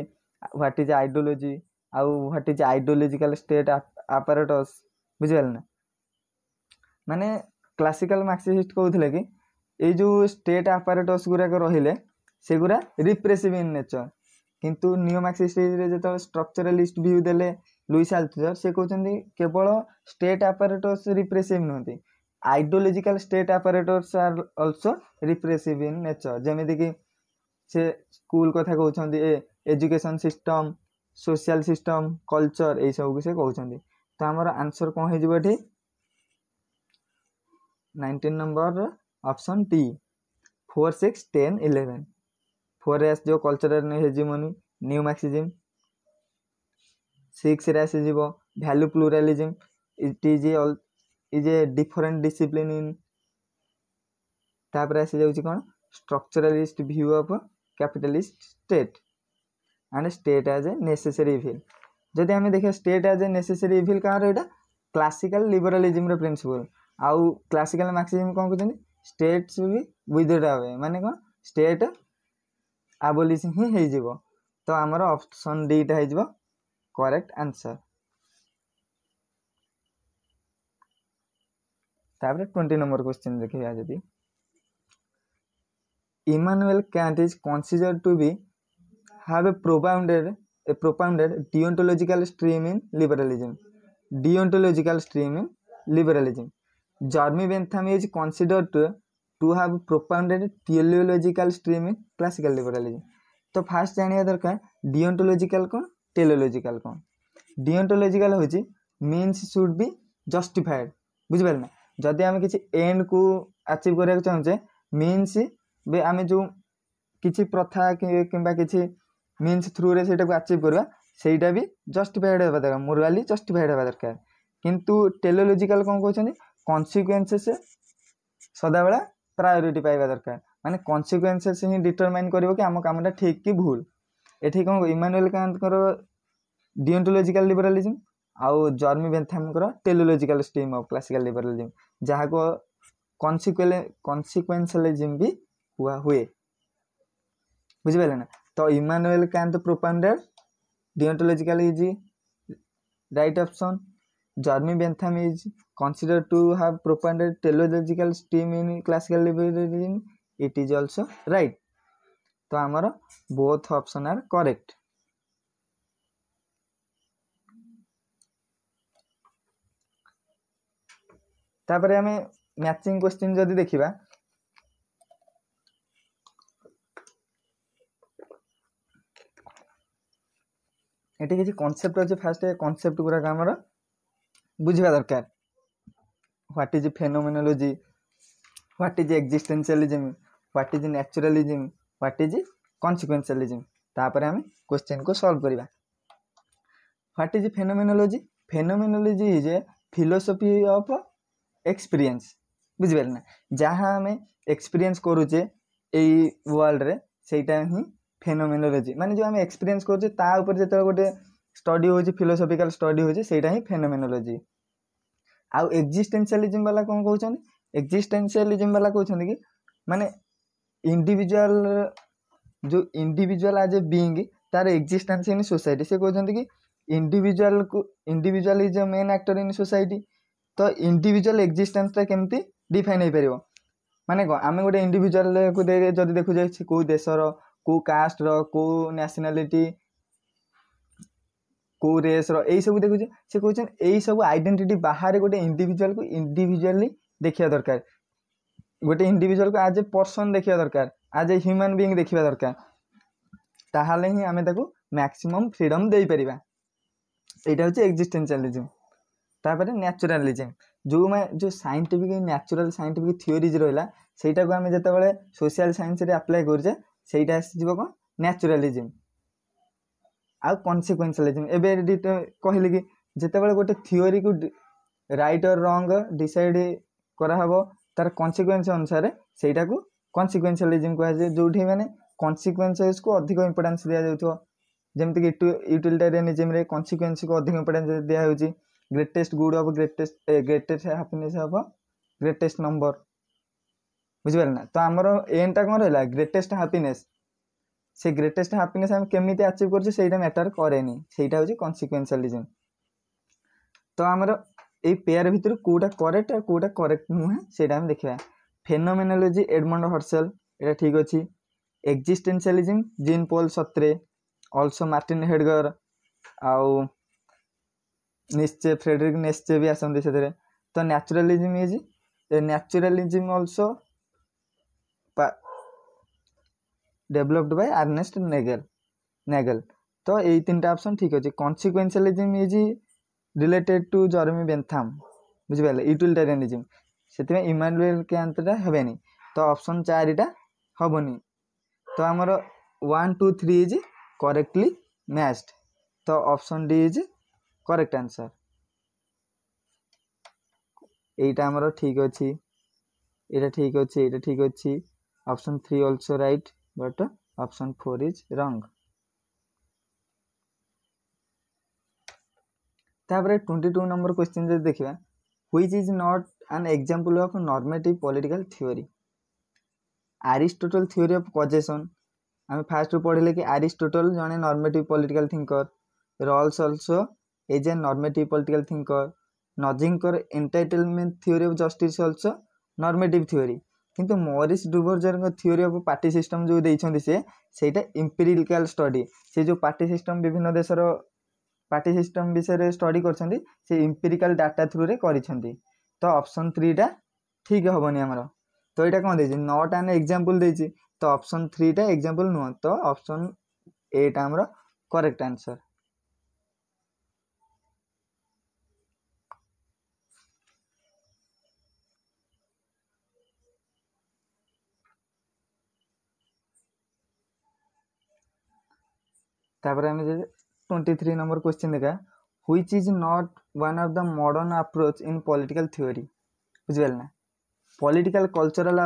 what is ideology ଆଉ what is ideological state apparatus ବୁଝିପାରିଲେ ନା ମାନେ କ୍ଲାସିକାଲ୍ ମାର୍କ୍ସିଷ୍ଟ କହୁଥିଲେ କି ଏଇ ଯେଉଁ ଷ୍ଟେଟ୍ ଆପାରେଟସ୍ ଗୁଡ଼ାକ ରହିଲେ ସେଗୁଡ଼ା ରିପ୍ରେସିଭ୍ ଇନ୍ ନେଚର୍ କିନ୍ତୁ ନିଓ ମାର୍କ୍ସିଷ୍ଟରେ ଯେତେବେଳେ ଷ୍ଟ୍ରକ୍ଚରାଲିଷ୍ଟ ଭ୍ୟୁ ଦେଲେ ଲୁଇସ୍ ଆଲ୍ଥର ସେ କହୁଛନ୍ତି କେବଳ ଷ୍ଟେଟ୍ ଆପାରେଟସ୍ ରିପ୍ରେସିଭ୍ ନୁହନ୍ତି ideological state apparatus are also repressive in nature ଯେମିତିକି ସେ ସ୍କୁଲ କଥା କହୁଛନ୍ତି ଏ education system social system culture ଏଇସବୁକୁ ସେ କହୁଛନ୍ତି ତ ଆମର ଆନ୍ସର୍ କ'ଣ ହେଇଯିବ ଏଠି ନାଇନଟିନ୍ ନମ୍ବର ଅପସନ୍ ଟି ଫୋର୍ ସିକ୍ସ ଟେନ୍ ଇଲେଭେନ୍ ଫୋର୍ରେ ଆସିଯିବ କଲଚରାଲ୍ ହେଜିମୋନି ନ୍ୟୁ ମାର୍କ୍ସିଜିମ୍ ସିକ୍ସରେ ଆସିଯିବ value pluralism it is is a different discipline in ତାପରେ ଆସିଯାଉଛି କ'ଣ structuralist view of capitalist state and state as a necessary evil जदि आम देखा state as a necessary evil कह रहा क्लासिकाल लिबरालीजम प्रिन्सीपल आउ क्लासिकल मार्क्सीजिम कौन कहते हैं स्टेट भी विदड्रा हुए मैंने कौन स्टेट आबोलीसी ही हो जा तो आम ऑप्शन डीटा हो करेक्ट आंसर तापर ट्वेंटी नंबर क्वेश्चन देखा जब Immanuel Kant is considered to be have a propounded propounded deontological stream in liberalism. Deontological stream in liberalism. Jeremy Bentham is considered to, to have propounded teleological stream in classical liberalism. तो फास्ट जाना दरकार डिओन्टोलोजिकाल कौन टेलोलोजिकाल कौन डिओन्टोलोजिकाल हूँ मीन्स सुड बी जस्टिफाएड बुझिपारे ना जदि आम किसी एंड को आचिव करने चाहूँ मीन्स भी आम जो किसी प्रथा किंबा किसी ମିନ୍ସ ଥ୍ରୁରେ ସେଇଟାକୁ ଆଚିଭ୍ କରିବା ସେଇଟା ବି ଜଷ୍ଟିଫାଏଡ଼୍ ହେବା ଦରକାର ମୋରାଲି ଜଷ୍ଟିଫାଏଡ଼୍ ହେବା ଦରକାର କିନ୍ତୁ ଟେଲୋଲୋଜିକାଲ୍ କ'ଣ କହୁଛନ୍ତି କନ୍ସିକ୍ୱେନ୍ସେସ୍ ସଦାବେଳେ ପ୍ରାୟୋରିଟି ପାଇବା ଦରକାର ମାନେ କନ୍ସିକ୍ୱେନ୍ସେସ୍ ହିଁ ଡିଟରମାଇନ୍ କରିବ କି ଆମ କାମଟା ଠିକ୍ କି ଭୁଲ ଏଠି କ'ଣ ଇମାନୁଏଲ୍ କାନ୍ତଙ୍କର ଡିଓଣ୍ଟୋଲୋଜିକାଲ୍ ଲିବରାଲିଜିମ୍ ଆଉ ଜର୍ମି ବେନ୍ଥାମଙ୍କର teleological stream of classical liberalism ଯାହାକୁ କନ୍ସିକ୍ୱେଲେ କନ୍ସିକ୍ୱେନ୍ସିଆଲିଜିମ୍ ବି କୁହାହୁଏ ବୁଝିପାରିଲେ ନା The Immanuel Kant propounded deontologically is right option. Jeremy Bentham is considered to have propounded teleological stream in classical liberalism. It is also right. তো আমার বোথ অপশন আর করেক্ট তারপরে আমি ম্যাচিং কোশ্চিন যদি দেখিবা ଏଠି କିଛି କନସେପ୍ଟ ଅଛି ଫାର୍ଷ୍ଟ କନସେପ୍ଟ ଗୁଡ଼ାକ ଆମର ବୁଝିବା ଦରକାର what is phenomenology what is existentialism what is naturalism what is consequentialism ତାପରେ ଆମେ କ୍ୱେଶ୍ଚିନ୍କୁ ସଲ୍ଭ କରିବା what is phenomenology phenomenology is a philosophy of experience ବୁଝିପାରିଲେ ନା ଯାହା ଆମେ ଏକ୍ସପିରିଏନ୍ସ କରୁଛେ ଏଇ ୱାର୍ଲଡ଼ରେ ସେଇଟା ହିଁ ଫେନୋମେନୋଲୋଜି ମାନେ ଯେଉଁ ଆମେ ଏକ୍ସପିରିଏନ୍ସ କରୁଛେ ତା ଉପରେ ଯେତେବେଳେ ଗୋଟେ ଷ୍ଟଡ଼ି ହେଉଛି ଫିଲୋସଫିକାଲ୍ ଷ୍ଟଡ଼ି ହେଉଛି ସେଇଟା ହିଁ ଫେନୋମେନୋଲୋଜି ଆଉ ଏକ୍ଜିଷ୍ଟେନ୍ସିଆଲିଜିମ୍ ବାଲା କ'ଣ କହୁଛନ୍ତି ଏକ୍ଜିଷ୍ଟେନ୍ସିଆଲିଜିମ୍ ବାଲା କହୁଛନ୍ତି କି ମାନେ ଇଣ୍ଡିଭିଜୁଆଲ୍ ଯେଉଁ ଇଣ୍ଡିଭିଜୁଆଲ୍ ଆଜ୍ ଏ ବିଙ୍ଗ୍ ତାର ଏକ୍ଜିଷ୍ଟାନ୍ସ ଇନ୍ ସୋସାଇଟି ସେ କହୁଛନ୍ତି କି ଇଣ୍ଡିଭିଜୁଆଲ୍କୁ individual is a main actor in society ତ ଇଣ୍ଡିଭିଜୁଆଲ୍ ଏକ୍ଜିଷ୍ଟାନ୍ସଟା କେମିତି ଡିଫାଇନ୍ ହେଇପାରିବ ମାନେ କ'ଣ ଆମେ ଗୋଟେ ଇଣ୍ଡିଭିଜୁଆଲ୍କୁ ଯଦି ଦେଖୁଛେ କେଉଁ ଦେଶର କେଉଁ କାଷ୍ଟର କେଉଁ ନ୍ୟାସନାଲିଟି କେଉଁ ରେସ୍ର ଏଇସବୁ ଦେଖୁଛି ସେ କହୁଛନ୍ତି ଏଇସବୁ ଆଇଡେଣ୍ଟିଟି ବାହାରେ ଗୋଟେ ଇଣ୍ଡିଭିଜୁଆଲକୁ ଇଣ୍ଡିଭିଜୁଆଲି ଦେଖିବା ଦରକାର ଗୋଟେ ଇଣ୍ଡିଭିଜୁଆଲକୁ ଆଜ୍ ଏ ପର୍ସନ୍ ଦେଖିବା ଦରକାର ଆଜ୍ ଏ ହ୍ୟୁମାନ ବିଙ୍ଗ ଦେଖିବା ଦରକାର ତାହେଲେ ହିଁ ଆମେ ତାକୁ ମ୍ୟାକ୍ସିମମ୍ ଫ୍ରିଡ଼ମ୍ ଦେଇପାରିବା ଏଇଟା ହେଉଛି ଏକ୍ଜିଷ୍ଟେନ୍ସିଆଲିଜିମ୍ ତାପରେ ନ୍ୟାଚୁରାଲିଜିମ୍ ଯେଉଁମାନେ ଯେଉଁ ସାଇଣ୍ଟିଫିକ୍ ନ୍ୟାଚୁରାଲ୍ ସାଇଣ୍ଟିଫିକ୍ ଥିଓରିଜ୍ ରହିଲା ସେଇଟାକୁ ଆମେ ଯେତେବେଳେ ସୋସିଆଲ୍ ସାଇନ୍ସରେ ଆପ୍ଲାଏ କରୁଛେ ସେଇଟା ଆସିଯିବ କ'ଣ ନ୍ୟାଚୁରାଲିଜିମ୍ ଆଉ କନସିକ୍ୱେନ୍ସିଆଲିଜିମ୍ ଏବେ ଏଠି କହିଲେ କି ଯେତେବେଳେ ଗୋଟେ ଥିଓରିକୁ ରାଇଟ୍ ଅର୍ ରଙ୍ଗ ଡିସାଇଡ଼ କରାହେବ ତାର କନସିକ୍ୱେନ୍ସ ଅନୁସାରେ ସେଇଟାକୁ କନସିକ୍ୱେନ୍ସିଆଲିଜିମ୍ କୁହାଯାଏ ଯେଉଁଠି ମାନେ କନସିକ୍ୱେନ୍ସେସ୍କୁ ଅଧିକ ଇମ୍ପୋର୍ଟାନ୍ସ ଦିଆଯାଉଥିବ ଯେମିତିକି ୟୁଟିଲିଟାରିଆନିଜିମ୍ରେ କନସିକ୍ୱେନ୍ସକୁ ଅଧିକ ଇମ୍ପୋର୍ଟାନ୍ସ ଦିଆହେଉଛି greatest good of greatest greatest happiness ହେବ ଗ୍ରେଟେଷ୍ଟ ନମ୍ବର ବୁଝିପାରିଲେ ନା ତ ଆମର ଏନ୍ଟା କ'ଣ ରହିଲା ଗ୍ରେଟେଷ୍ଟ ହାପିନେସ୍ ସେ ଗ୍ରେଟେଷ୍ଟ ହାପିନେସ୍ ଆମେ କେମିତି ଆଚିଭ୍ କରୁଛେ ସେଇଟା ମ୍ୟାଟର୍ କରେନି ସେଇଟା ହେଉଛି କନସିକ୍ୱେନ୍ସିଆଲିଜମ୍ ତ ଆମର ଏଇ ପେୟାର ଭିତରୁ କେଉଁଟା କରେକ୍ଟ ଆଉ କେଉଁଟା କରେକ୍ଟ ନୁହେଁ ସେଇଟା ଆମେ ଦେଖିବା ଫେନୋମେନୋଲୋଜି ଏଡ଼ମଣ୍ଡ ହର୍ସେଲ୍ ଏଇଟା ଠିକ୍ ଅଛି existentialism Jean Paul Sartre also Martin Heidegger ଆଉ ନିଶ୍ଚେ ଫ୍ରେଡରିକ୍ ନିଶ୍ଚେ ବି ଆସନ୍ତି ସେଥିରେ ତ naturalism is naturalism also developed by Ernest Nagel Nagel তো এই তিনটা অপসন ঠিক আছে consequentialism is related to Jeremy Bentham বুঝিপারে ইউটিলিটারিয়ানিজম ସେଥିପାଇଁ ଇମାନୁଏଲ୍ କ୍ୟାନ୍ତଟା ହେବେନି ତ ଅପସନ୍ ଚାରିଟା ହେବନି ତ ଆମର one two three is correctly matched ତ option D is correct answer ଏଇଟା ଆମର ଠିକ୍ ଅଛି ଏଇଟା ଠିକ୍ ଅଛି ଏଇଟା ଠିକ୍ ଅଛି option three also right but uh, four is wrong twenty two number question जो देखा which is not an example of normative political theory Aristotle theory of causation आम फास्ट रू पढ़े कि आरिस्टोटल जन normative political thinker Rawls also as a normative political thinker Nozick entitlement theory of justice also normative theory କିନ୍ତୁ ମରିସ୍ ଡୁବର୍ଜରଙ୍କ ଥିଓରି ଅଫ୍ ପାର୍ଟି ସିଷ୍ଟମ୍ ଯେଉଁ ଦେଇଛନ୍ତି ସେ ସେଇଟା ଇମ୍ପେରିକାଲ୍ ଷ୍ଟଡ଼ି ସେ ଯେଉଁ ପାର୍ଟି ସିଷ୍ଟମ୍ ବିଭିନ୍ନ ଦେଶର ପାର୍ଟି ସିଷ୍ଟମ୍ ବିଷୟରେ ଷ୍ଟଡ଼ି କରିଛନ୍ତି ସେ ଇମ୍ପେରିକାଲ୍ ଡାଟା ଥ୍ରୁରେ କରିଛନ୍ତି ତ ଅପସନ୍ ଥ୍ରୀଟା ଠିକ୍ ହେବନି ଆମର ତ ଏଇଟା କ'ଣ ଦେଇଛି ନଟ୍ ଆନ୍ ଏକ୍ଜାମ୍ପଲ୍ ଦେଇଛି ତ ଅପସନ୍ ଥ୍ରୀଟା ଏକ୍ଜାମ୍ପଲ୍ ନୁହଁ ତ ଅପସନ୍ ଏଟା ଆମର କରେକ୍ଟ ଆନ୍ସର୍ তারপরে আমি যে টোয়েন্টি থ্রি নম্বর কোয়েশ্চেন দেখা which is not one of the modern approach in political theory বুঝিপারে না পলিটিকাল কলচরাল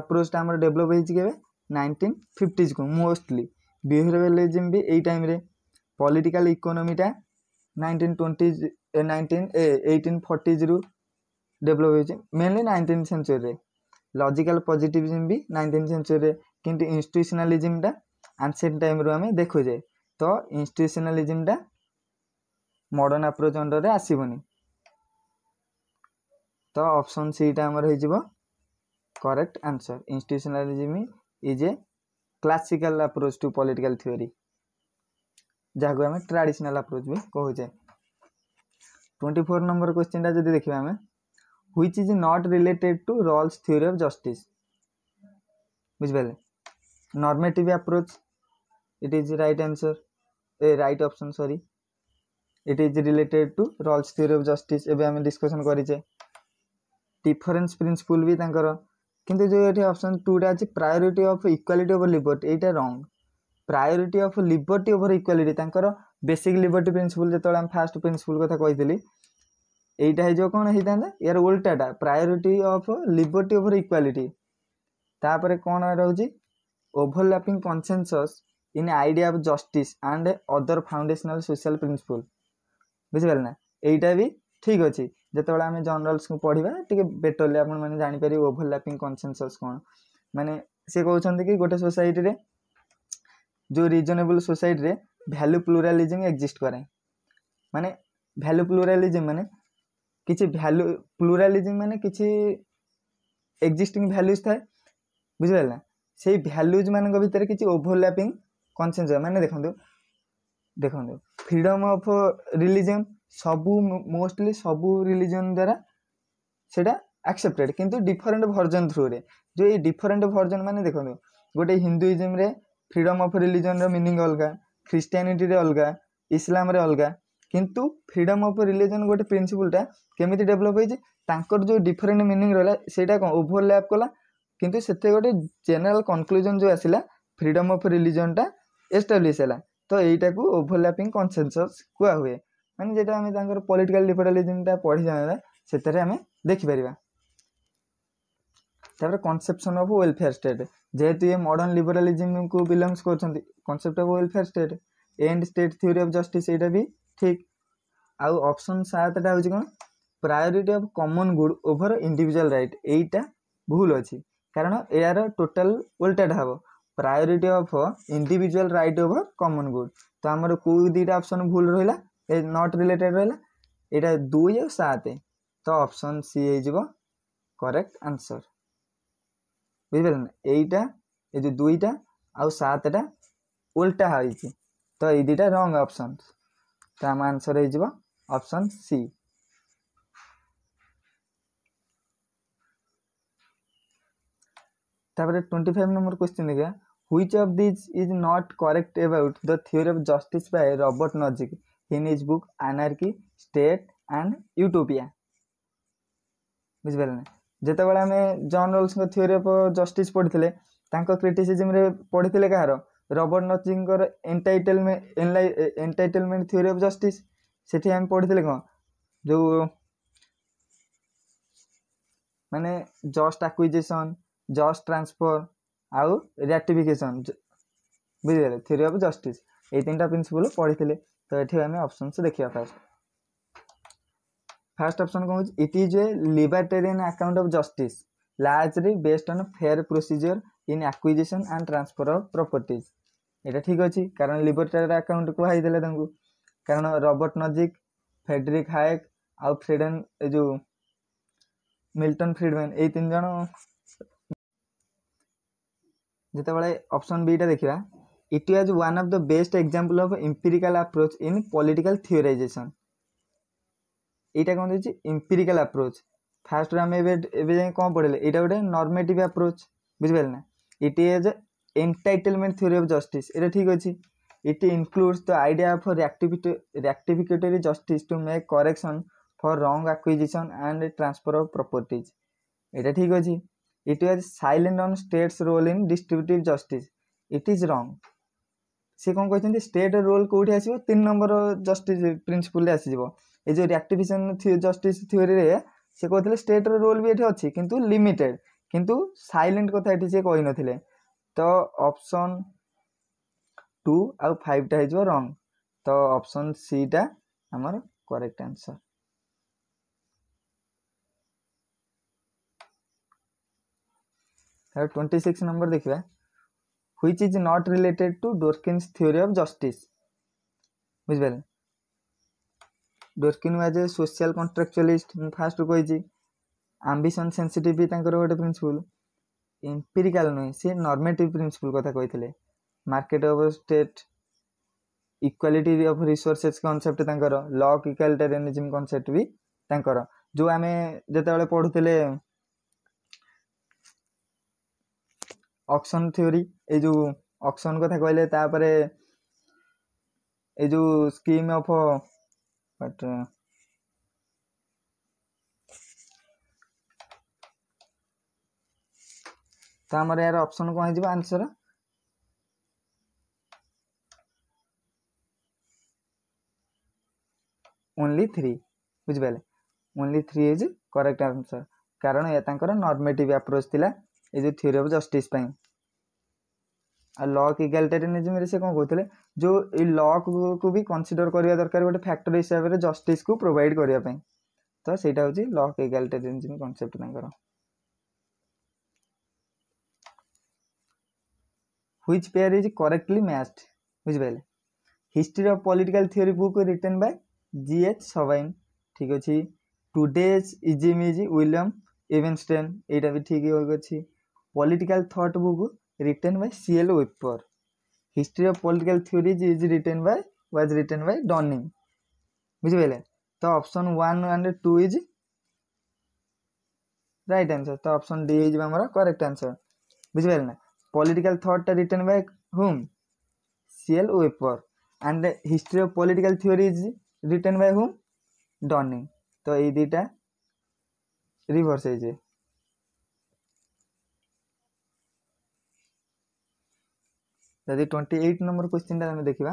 আপ্রোচটা আমার ডেভেলপ হয়েছে কেবে নাইনটিন ফিফটিজকু মোস্টলি বিহেভিয়ারালিজম বি এই টাইমরে পলিটিকাল ইকোনমিটা নাইনটিন টোয়েন্টি নাইনটিন এ এইটিন ফর্টিজরু ডেভেলপ হয়েছে মেনলি নাইনটিন সেঞ্চুরিরে লজিকাল পজিটিভিজম বি নাইনটিন সেঞ্চুরিরে কিন্তু ইনস্টিটিউশনালিজমটা আনসেন্ট টাইমরু আমি দেখুছে ତ ଇନଷ୍ଟିଚ୍ୟୁସନାଲିଜିମ୍ଟା ମଡ଼ର୍ଣ୍ଣ ଆପ୍ରୋଚ୍ ଅଣ୍ଡରରେ ଆସିବନି ତ ଅପସନ୍ ସିଟା ଆମର ହେଇଯିବ correct answer institutionalism is a classical approach to political theory ଯାହାକୁ ଆମେ ଟ୍ରାଡ଼ିସନାଲ୍ ଆପ୍ରୋଚ୍ ବି କହୁଛେ ଟ୍ୱେଣ୍ଟି ଫୋର୍ ନମ୍ବର କ୍ୱେଶ୍ଚିନ୍ଟା ଯଦି ଦେଖିବା ଆମେ which is not related to Rawls theory of justice ବୁଝିପାରିଲେ normative approach it is right answer a right option sorry it is related to Rawls theory of justice এবে আমি ডিসকাশন করিছে ডিফারেন্স প্রিন্সিপল বি তাঙ্কর কিন্তু যে এটি অপশন 2 টা আছে priority of equality over liberty এইটা wrong priority of liberty over equality তাঙ্কর বেসিক লিবর্টি প্রিন্সিপল যেতবে আমি ফার্স্ট প্রিন্সিপল কথা কইলি এইটা হয়ে কোণ হইতান্তা ইয়ার উল্টাটা priority of liberty over equality তাপরে কোণ রয়েছে overlapping consensus in idea of justice and other foundational social principle ବୁଝିପାରିଲେ ନା ଏଇଟା ବି ଠିକ୍ ଅଛି ଯେତେବେଳେ ଆମେ ଜର୍ନାଲ୍ସକୁ ପଢ଼ିବା ଟିକେ ବେଟର୍ଲି ଆପଣମାନେ ଜାଣିପାରିବେ ଓଭରଲାପିଂ କନସେନ୍ସସ୍ କ'ଣ ମାନେ ସେ କହୁଛନ୍ତି କି ଗୋଟେ ସୋସାଇଟିରେ ଯେଉଁ ରିଜନେବୁଲ୍ ସୋସାଇଟିରେ ଭ୍ୟାଲୁ ପ୍ଲୁରାଲିଜିମ୍ ଏକ୍ଜିଷ୍ଟ କରେ ମାନେ ଭ୍ୟାଲୁ ପ୍ଲୁରାଲିଜିମ୍ ମାନେ କିଛି ଭ୍ୟାଲୁ ପ୍ଲୁରାଲିଜିମ୍ ମାନେ କିଛି ଏକ୍ଜିଷ୍ଟିଂ ଭ୍ୟାଲ୍ୟୁଜ୍ ଥାଏ ବୁଝିପାରିଲେ ନା ସେଇ ଭ୍ୟାଲ୍ୟୁଜ୍ ମାନଙ୍କ ଭିତରେ କିଛି ଓଭରଲାପିଂ କନସେନ୍ସ ମାନେ ଦେଖନ୍ତୁ ଦେଖନ୍ତୁ ଫ୍ରିଡ଼ମ୍ ଅଫ୍ ରିଲିଜନ୍ ସବୁ ମୋଷ୍ଟଲି ସବୁ ରିଲିଜନ୍ ଦ୍ୱାରା ସେଇଟା ଆକ୍ସେପ୍ଟେଡ଼୍ କିନ୍ତୁ ଡିଫରେଣ୍ଟ ଭର୍ଜନ୍ ଥ୍ରୁରେ ଯେଉଁ ଏଇ ଡିଫରେଣ୍ଟ ଭର୍ଜନ୍ ମାନେ ଦେଖନ୍ତୁ ଗୋଟେ ହିନ୍ଦୁଇଜିମ୍ରେ ଫ୍ରିଡ଼ମ୍ ଅଫ୍ ରିଲିଜନ୍ର ମିନିଂ ଅଲଗା ଖ୍ରୀଷ୍ଟିଆନିଟିରେ ଅଲଗା ଇସଲାମରେ ଅଲଗା କିନ୍ତୁ ଫ୍ରିଡ଼ମ୍ ଅଫ୍ ରିଲିଜନ୍ ଗୋଟେ ପ୍ରିନ୍ସିପୁଲ୍ଟା କେମିତି ଡେଭଲପ୍ ହେଇଛି ତାଙ୍କର ଯେଉଁ ଡିଫରେଣ୍ଟ ମିନିଂ ରହିଲା ସେଇଟା କ'ଣ ଓଭରଲ୍ୟାପ୍ କଲା କିନ୍ତୁ ସେଥିରେ ଗୋଟେ ଜେନେରାଲ୍ କନକ୍ଲୁଜନ୍ ଯେଉଁ ଆସିଲା ଫ୍ରିଡ଼ମ୍ ଅଫ୍ ରିଲିଜନ୍ଟା ଏଷ୍ଟାବ୍ଲିଶ୍ ହେଲା ତ ଏଇଟାକୁ ଓଭରଲାପିଂ କନସେନସସ୍ କୁହାହୁଏ ମାନେ ଯେଟା ଆମେ ତାଙ୍କର ପଲିଟିକାଲ୍ ଲିବରାଲିଜିମ୍ଟା ପଢ଼ିଥାନ୍ତା ସେଥିରେ ଆମେ ଦେଖିପାରିବା ତାପରେ କନସେପ୍ସନ୍ ଅଫ୍ ୱେଲଫେୟାର ଷ୍ଟେଟ୍ ଯେହେତୁ ଇଏ ମଡ଼ର୍ଣ୍ଣ ଲିବରାଲିଜିମ୍କୁ ବିଲଙ୍ଗସ୍ କରୁଛନ୍ତି concept of welfare state and state theory of justice ଏଇଟା ବି ଠିକ୍ ଆଉ ଅପସନ୍ ସାତଟା ହେଉଛି କ'ଣ priority of common good over individual right ଏଇଟା ଭୁଲ ଅଛି କାରଣ ଏହାର ଟୋଟାଲ୍ ଓଲଟାଟା ହେବ priority of individual right over common good तो आमर कौ दुटा अप्सन भूल रहा नट रिलेटेड रहा यहाँ दुई और सात तो अप्सन सी हो करेक्ट आंसर बुझे ना यहीटा ये दुईटा आतटा सातटा उल्टा हो तो ये दुटा रंग अप्सन तो आम आंसर हो अप्सन सी তারপরে টোয়েন্টি ফাইভ নম্বর কোশ্চেন দেখা which of these is not correct about द theory अफ justice by Robert nozick in his book anarchy state and utopia बुझिपारे जितेबाद आम John roles theory of justice पढ़ी थे क्रिटिसीजिम पढ़ी थे कह Robert Nozick entitlement entitlement theory of justice से पढ़ी कौन जो मानने जस्ट आक्विजेसन जस्ट ट्रांसफर ଆଉ ରାଟିଫିକେସନ୍ ବୁଝିଗଲେ ଥିଓରି ଅଫ୍ ଜଷ୍ଟିସ୍ ଏଇ ତିନିଟା ପ୍ରିନ୍ସିପଲ୍ ପଢ଼ିଥିଲେ ତ ଏଠି ଆମେ ଅପସନ୍ସ ଦେଖିବା ଫାର୍ଷ୍ଟ ଫାର୍ଷ୍ଟ ଅପସନ୍ କ'ଣ ହେଉଛି it is a libertarian account of justice largely based on fair procedure in acquisition and transfer of properties ଏଇଟା ଠିକ୍ ଅଛି କାରଣ ଲିବର୍ଟାରୀ ଆକାଉଣ୍ଟ କୁହା ହେଇଥିଲେ ତାଙ୍କୁ କାରଣ ରବର୍ଟ ନଜିକ୍ ଫେଡରିକ୍ ହାଏକ୍ ଆଉ ଫ୍ରିଡେନ୍ ଏ ଯେଉଁ ମିଲ୍ଟନ୍ ଫ୍ରିଡ଼ମେନ୍ ଏଇ ତିନି ଜଣ ଯେତେବେଳେ ଅପସନ୍ ବିଟା ଦେଖିବା it was one of the best example of empirical approach in political theorisation ଏଇଟା କ'ଣ ଦେଉଛି ଇମ୍ପିରିକାଲ୍ ଆପ୍ରୋଚ୍ ଫାର୍ଷ୍ଟରେ ଆମେ ଏବେ ଏବେ ଯାଇ କ'ଣ ପଢ଼ିଲେ ଏଇଟା ଗୋଟେ ନର୍ମେଟିଭ୍ ଆପ୍ରୋଚ୍ ବୁଝିପାରିଲେ ନା it is entitlement theory of justice ଏଇଟା ଠିକ୍ ଅଛି it includes the idea of rectificatory justice to make correction for wrong acquisition and transfer of properties ଏଇଟା ଠିକ୍ ଅଛି It was silent on states' role in distributive justice. It is wrong. ସେ କ'ଣ କହିଛନ୍ତି ଷ୍ଟେଟ୍ର ରୋଲ୍ କେଉଁଠି ଆସିବ ତିନି ନମ୍ବର ଜଷ୍ଟିସ୍ ପ୍ରିନ୍ସିପୁଲ୍ରେ ଆସିଯିବ ଏ ଯେଉଁ ରିଆକ୍ଟିଭିସନ୍ ଜଷ୍ଟିସ୍ ଥିଓରିରେ ସେ କହୁଥିଲେ ଷ୍ଟେଟ୍ର ରୋଲ୍ ବି ଏଠି ଅଛି କିନ୍ତୁ ଲିମିଟେଡ୍ କିନ୍ତୁ ସାଇଲେଣ୍ଟ କଥା ଏଠି ସେ କହିନଥିଲେ ତ ଅପସନ୍ ଟୁ ଆଉ ଫାଇଭ୍ଟା ହେଇଯିବ ରଙ୍ଗ ତ ଅପସନ୍ ସିଟା ଆମର କରେକ୍ଟ ଆନ୍ସର୍ ତାର ଟ୍ୱେଣ୍ଟି ସିକ୍ସ ନମ୍ବର ଦେଖିବା which is not related to Dworkin's theory of justice ବୁଝିପାରିଲେ ଡୋରକିନ୍ ୱାଜ୍ ଏ ସୋସିଆଲ କଣ୍ଟ୍ରାକ୍ଚୁଆଲିଷ୍ଟ ମୁଁ ଫାଷ୍ଟରୁ କହିଛି ଆମ୍ବିସନ୍ ସେନ୍ସିଟିଭ୍ ତାଙ୍କର ଗୋଟେ ପ୍ରିନ୍ସିପୁଲ୍ ଏମ୍ପିରିକାଲ ନୁହେଁ ସେ ନର୍ମେଟିଭ୍ ପ୍ରିନ୍ସିପୁଲ୍ କଥା କହିଥିଲେ market of state equality of resources concept ତାଙ୍କର ଲ ଅଫ୍ ଇକ୍ୱାଲିଟାରିଆନିଜିମ୍ କନସେପ୍ଟ ବି ତାଙ୍କର ଯେଉଁ ଆମେ ଯେତେବେଳେ ପଢ଼ୁଥିଲେ ଅକ୍ସନ୍ ଥିଓରି ଏଇ ଯେଉଁ ଅକ୍ସନ୍ କଥା କହିଲେ ତାପରେ ଏଇ ଯେଉଁ ସ୍କିମ୍ ଅଫ୍ ତ ଆମର ଏହାର ଅପସନ୍ କ'ଣ ହେଇଯିବ ଆନ୍ସର୍ ଓନ୍ଲି ଥ୍ରୀ ବୁଝିପାରିଲେ only three is correct answer କାରଣ ଏ ତାଙ୍କର ନର୍ମେଟିଭ୍ ଆପ୍ରୋଚ୍ ଥିଲା ଏ ଯେଉଁ ଥିଓରି ଅଫ୍ ଜଷ୍ଟିସ୍ ପାଇଁ ଆଉ ଲକ୍ ଇଗାଲିଟାରିଆନିଜମ୍ ରେ ସେ କ'ଣ କହୁଥିଲେ ଯେଉଁ ଏଇ ଲକ୍କୁ ବି କନସିଡ଼ର କରିବା ଦରକାର ଗୋଟେ ଫ୍ୟାକ୍ଟର ହିସାବରେ ଜଷ୍ଟିସ୍କୁ ପ୍ରୋଭାଇଡ଼ କରିବା ପାଇଁ ତ ସେଇଟା ହେଉଛି ଲକ୍ ଇଗାଲିଟାରିଆନିଜମ୍ କନସେପ୍ଟ ତାଙ୍କର which pair is correctly matched ବୁଝିପାରିଲେ history of political theory book written by G H Sabine ଠିକ୍ ଅଛି today's isms is William Ebenstein ଏଇଟା ବି ଠିକ୍ ଅଛି political thought book written by cl wipper history of political theories is written by was written by donning बुझे तो option one and two is right answer तो ऑप्शन डी इज हमर करेक्ट आंसर बुझे ना political thought written by whom C L Wayper and history of political theory is written by whom Dunning तो ये दुटा रिवर्स है ଯଦି ଟ୍ୱେଣ୍ଟି ଏଇଟ୍ ନମ୍ବର କ୍ୱେଶ୍ଚିନ୍ଟା ଆମେ ଦେଖିବା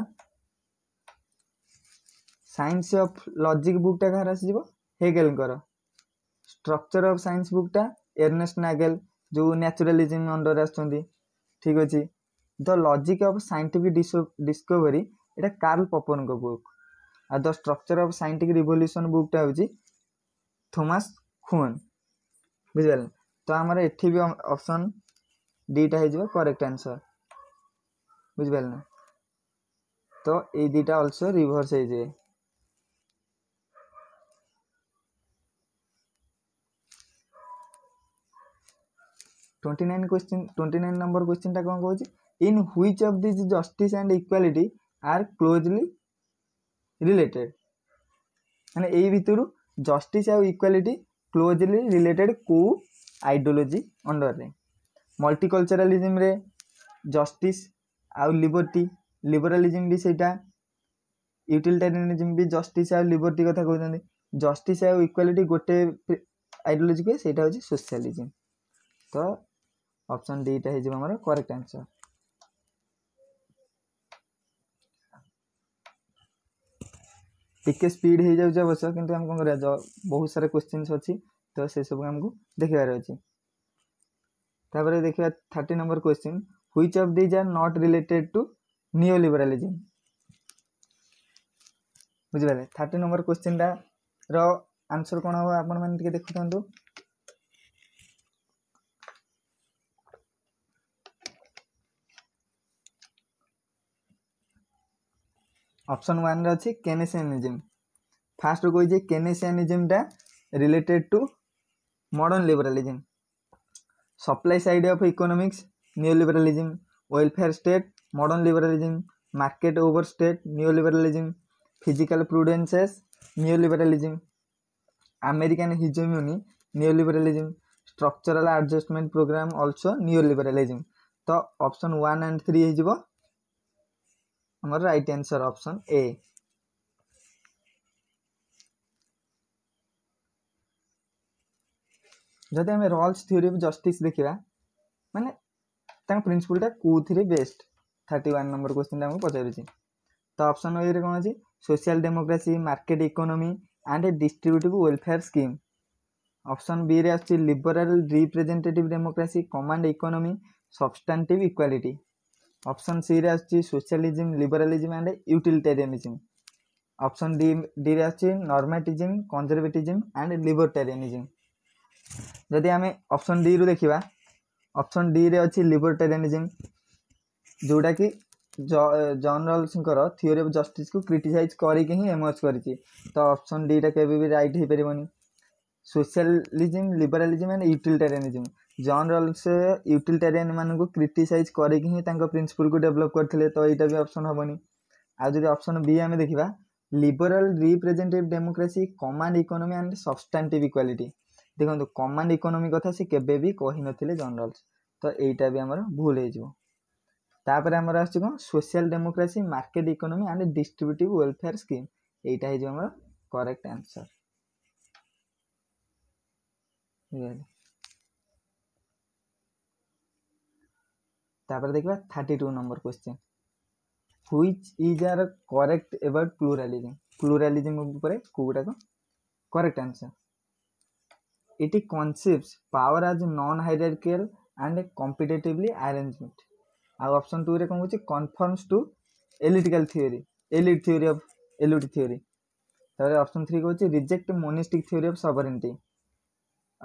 ସାଇନ୍ସ ଅଫ୍ ଲଜିକ୍ ବୁକ୍ଟା କାହାର ଆସିଯିବ ହେଗେଲଙ୍କର ଷ୍ଟ୍ରକ୍ଚର ଅଫ୍ ସାଇନ୍ସ ବୁକ୍ଟା ଏର୍ନେଷ୍ଟ ନାଗେଲ ଯେଉଁ ନ୍ୟାଚୁରାଲିଜିମ୍ ଅଣ୍ଡରରେ ଆସୁଛନ୍ତି ଠିକ୍ ଅଛି the logic of scientific discovery ଏଇଟା କାର୍ଲ ପପନଙ୍କ ବୁକ୍ ଆଉ the structure of scientific revolution ବୁକ୍ଟା ହେଉଛି ଥୋମାସ୍ ଖୁଅନ୍ ବୁଝିପାରିଲେ ତ ଆମର ଏଠି ବି ଅପସନ୍ ଦୁଇଟା ହେଇଯିବ କରେକ୍ଟ ଆନ୍ସର୍ বুঝিপারলে না তো এই দুইটা অলসো রিভর্স হয়ে twenty nine question twenty nine number কোশ্চিনটা কম কৌছি in which of this justice and equality আর ক্লোজলি রিলেটেড মানে এই ভিতর জস্টিস আর ইকুয়ালিটি ক্লোজলি রিলেটেড কো আইডিওলোজি অন্ডর্রে মল্টিকলচরালিজমরে জস্টিস ଆଉ ଲିବର୍ଟି ଲିବରାଲିଜିମ୍ ବି ସେଇଟା ୟୁଟିଲିଟାରିଆନିଜିମ୍ ବି ଜଷ୍ଟିସ୍ ଆଉ ଲିବର୍ଟି କଥା କହୁଛନ୍ତି ଜଷ୍ଟିସ୍ ଆଉ ଇକ୍ୱାଲିଟି ଗୋଟେ ଆଇଡ଼ିଓଲୋଜି କୁହେ ସେଇଟା ହେଉଛି ସୋସିଆଲିଜିମ୍ ତ ଅପସନ୍ ଡିଟା ହେଇଯିବ ଆମର କରେକ୍ଟ ଆନ୍ସର୍ ଟିକେ ସ୍ପିଡ୍ ହେଇଯାଉଛି ଅବଶ୍ୟ କିନ୍ତୁ ଆମେ କ'ଣ କରିବା ବହୁତ ସାରା କ୍ୱେଶ୍ଚିନ୍ସ ଅଛି ତ ସେସବୁ ଆମକୁ ଦେଖିବାର ଅଛି ତାପରେ ଦେଖିବା thirty number question which of these are not related to neoliberalism বুঝিপারে থার্টি নম্বর কোশ্চিনটা র আনসর কোণ হব আপন মানে টিকে দেখুথান্তু অপশন ওয়ানরে অছি কেনেসিয়ানিজম ফার্স্ট কইছে কেনেসিয়ানিজমটা related to modern liberalism supply side of economics new liberalism welfare state modern liberalism market over state new liberalism fiscal prudence new liberalism American hegemony new structural adjustment programme also new liberalism तो ऑप्शन वन एंड थ्री होमर रईट आंसर ऑप्शन ए जदि आम रोल्स थीओरी अफ जस्टिस देखा मानने ତାଙ୍କ ପ୍ରିନ୍ସିପୁଲ୍ଟା କେଉଁଥିରେ ବେଷ୍ଟ ଥାର୍ଟି ୱାନ୍ ନମ୍ବର କ୍ୱେଶ୍ଚିନ୍ଟା ଆମକୁ ପଚାରୁଛି ତ ଅପସନ୍ ୱେରେ କ'ଣ ଅଛି social democracy market economy and distributive welfare scheme option ବିରେ ଆସୁଛି liberal representative democracy command economy substantive equality option ସିରେ ଆସୁଛି socialism liberalism and utilitarianism option D ଡିରେ ଆସୁଛି ନର୍ମାଟିଜିମ୍ କଞ୍ଜରଭେଟିଜିମ୍ ଆଣ୍ଡ ଲିବରଟାରିଆନିଜିମ୍ ଯଦି ଆମେ ଅପସନ୍ ଡିରୁ ଦେଖିବା ଅପସନ୍ ଡିରେ ଅଛି ଲିବର୍ଟାରିଆନିଜିମ୍ ଯେଉଁଟାକି ଜନ୍ ରଲ୍ସଙ୍କର ଥିଓରି ଅଫ୍ ଜଷ୍ଟିସ୍କୁ କ୍ରିଟିସାଇଜ୍ କରିକି ହିଁ ଏମର୍ଜ କରିଛି ତ ଅପସନ୍ ଡିଟା କେବେ ବି ରାଇଟ୍ ହେଇପାରିବନି socialism liberalism and utilitarianism John Rawls utilitarian ମାନଙ୍କୁ କ୍ରିଟିସାଇଜ୍ କରିକି ହିଁ ତାଙ୍କ ପ୍ରିନ୍ସିପୁଲ୍କୁ ଡେଭଲପ୍ କରିଥିଲେ ତ ଏଇଟା ବି ଅପସନ୍ ହେବନି ଆଉ ଯଦି ଅପସନ୍ ବି ଆମେ ଦେଖିବା liberal representative democracy command economy and substantive equality ଦେଖନ୍ତୁ କମାଣ୍ଡ ଇକୋନୋମି କଥା ସେ କେବେ ବି କହିନଥିଲେ ଜନରଲ୍ସ ତ ଏଇଟା ବି ଆମର ଭୁଲ ହେଇଯିବ ତାପରେ ଆମର ଆସୁଛି କ'ଣ social democracy market economy and distributive welfare scheme ଏଇଟା ହେଇଯିବ ଆମର କରେକ୍ଟ ଆନ୍ସର୍ ତାପରେ ଦେଖିବା thirty two number question which is are correct about pluralism pluralism ଉପରେ କେଉଁଗୁଡ଼ାକ correct answer It conceives power as non-hierarchical and a competitively arrangement. ଆଉ ଅପସନ୍ ଟୁରେ କ'ଣ କହୁଛି conforms to elitical theory elite theory of elite theory ତାପରେ ଅପସନ୍ ଥ୍ରୀ କହୁଛି reject monistic theory of sovereignty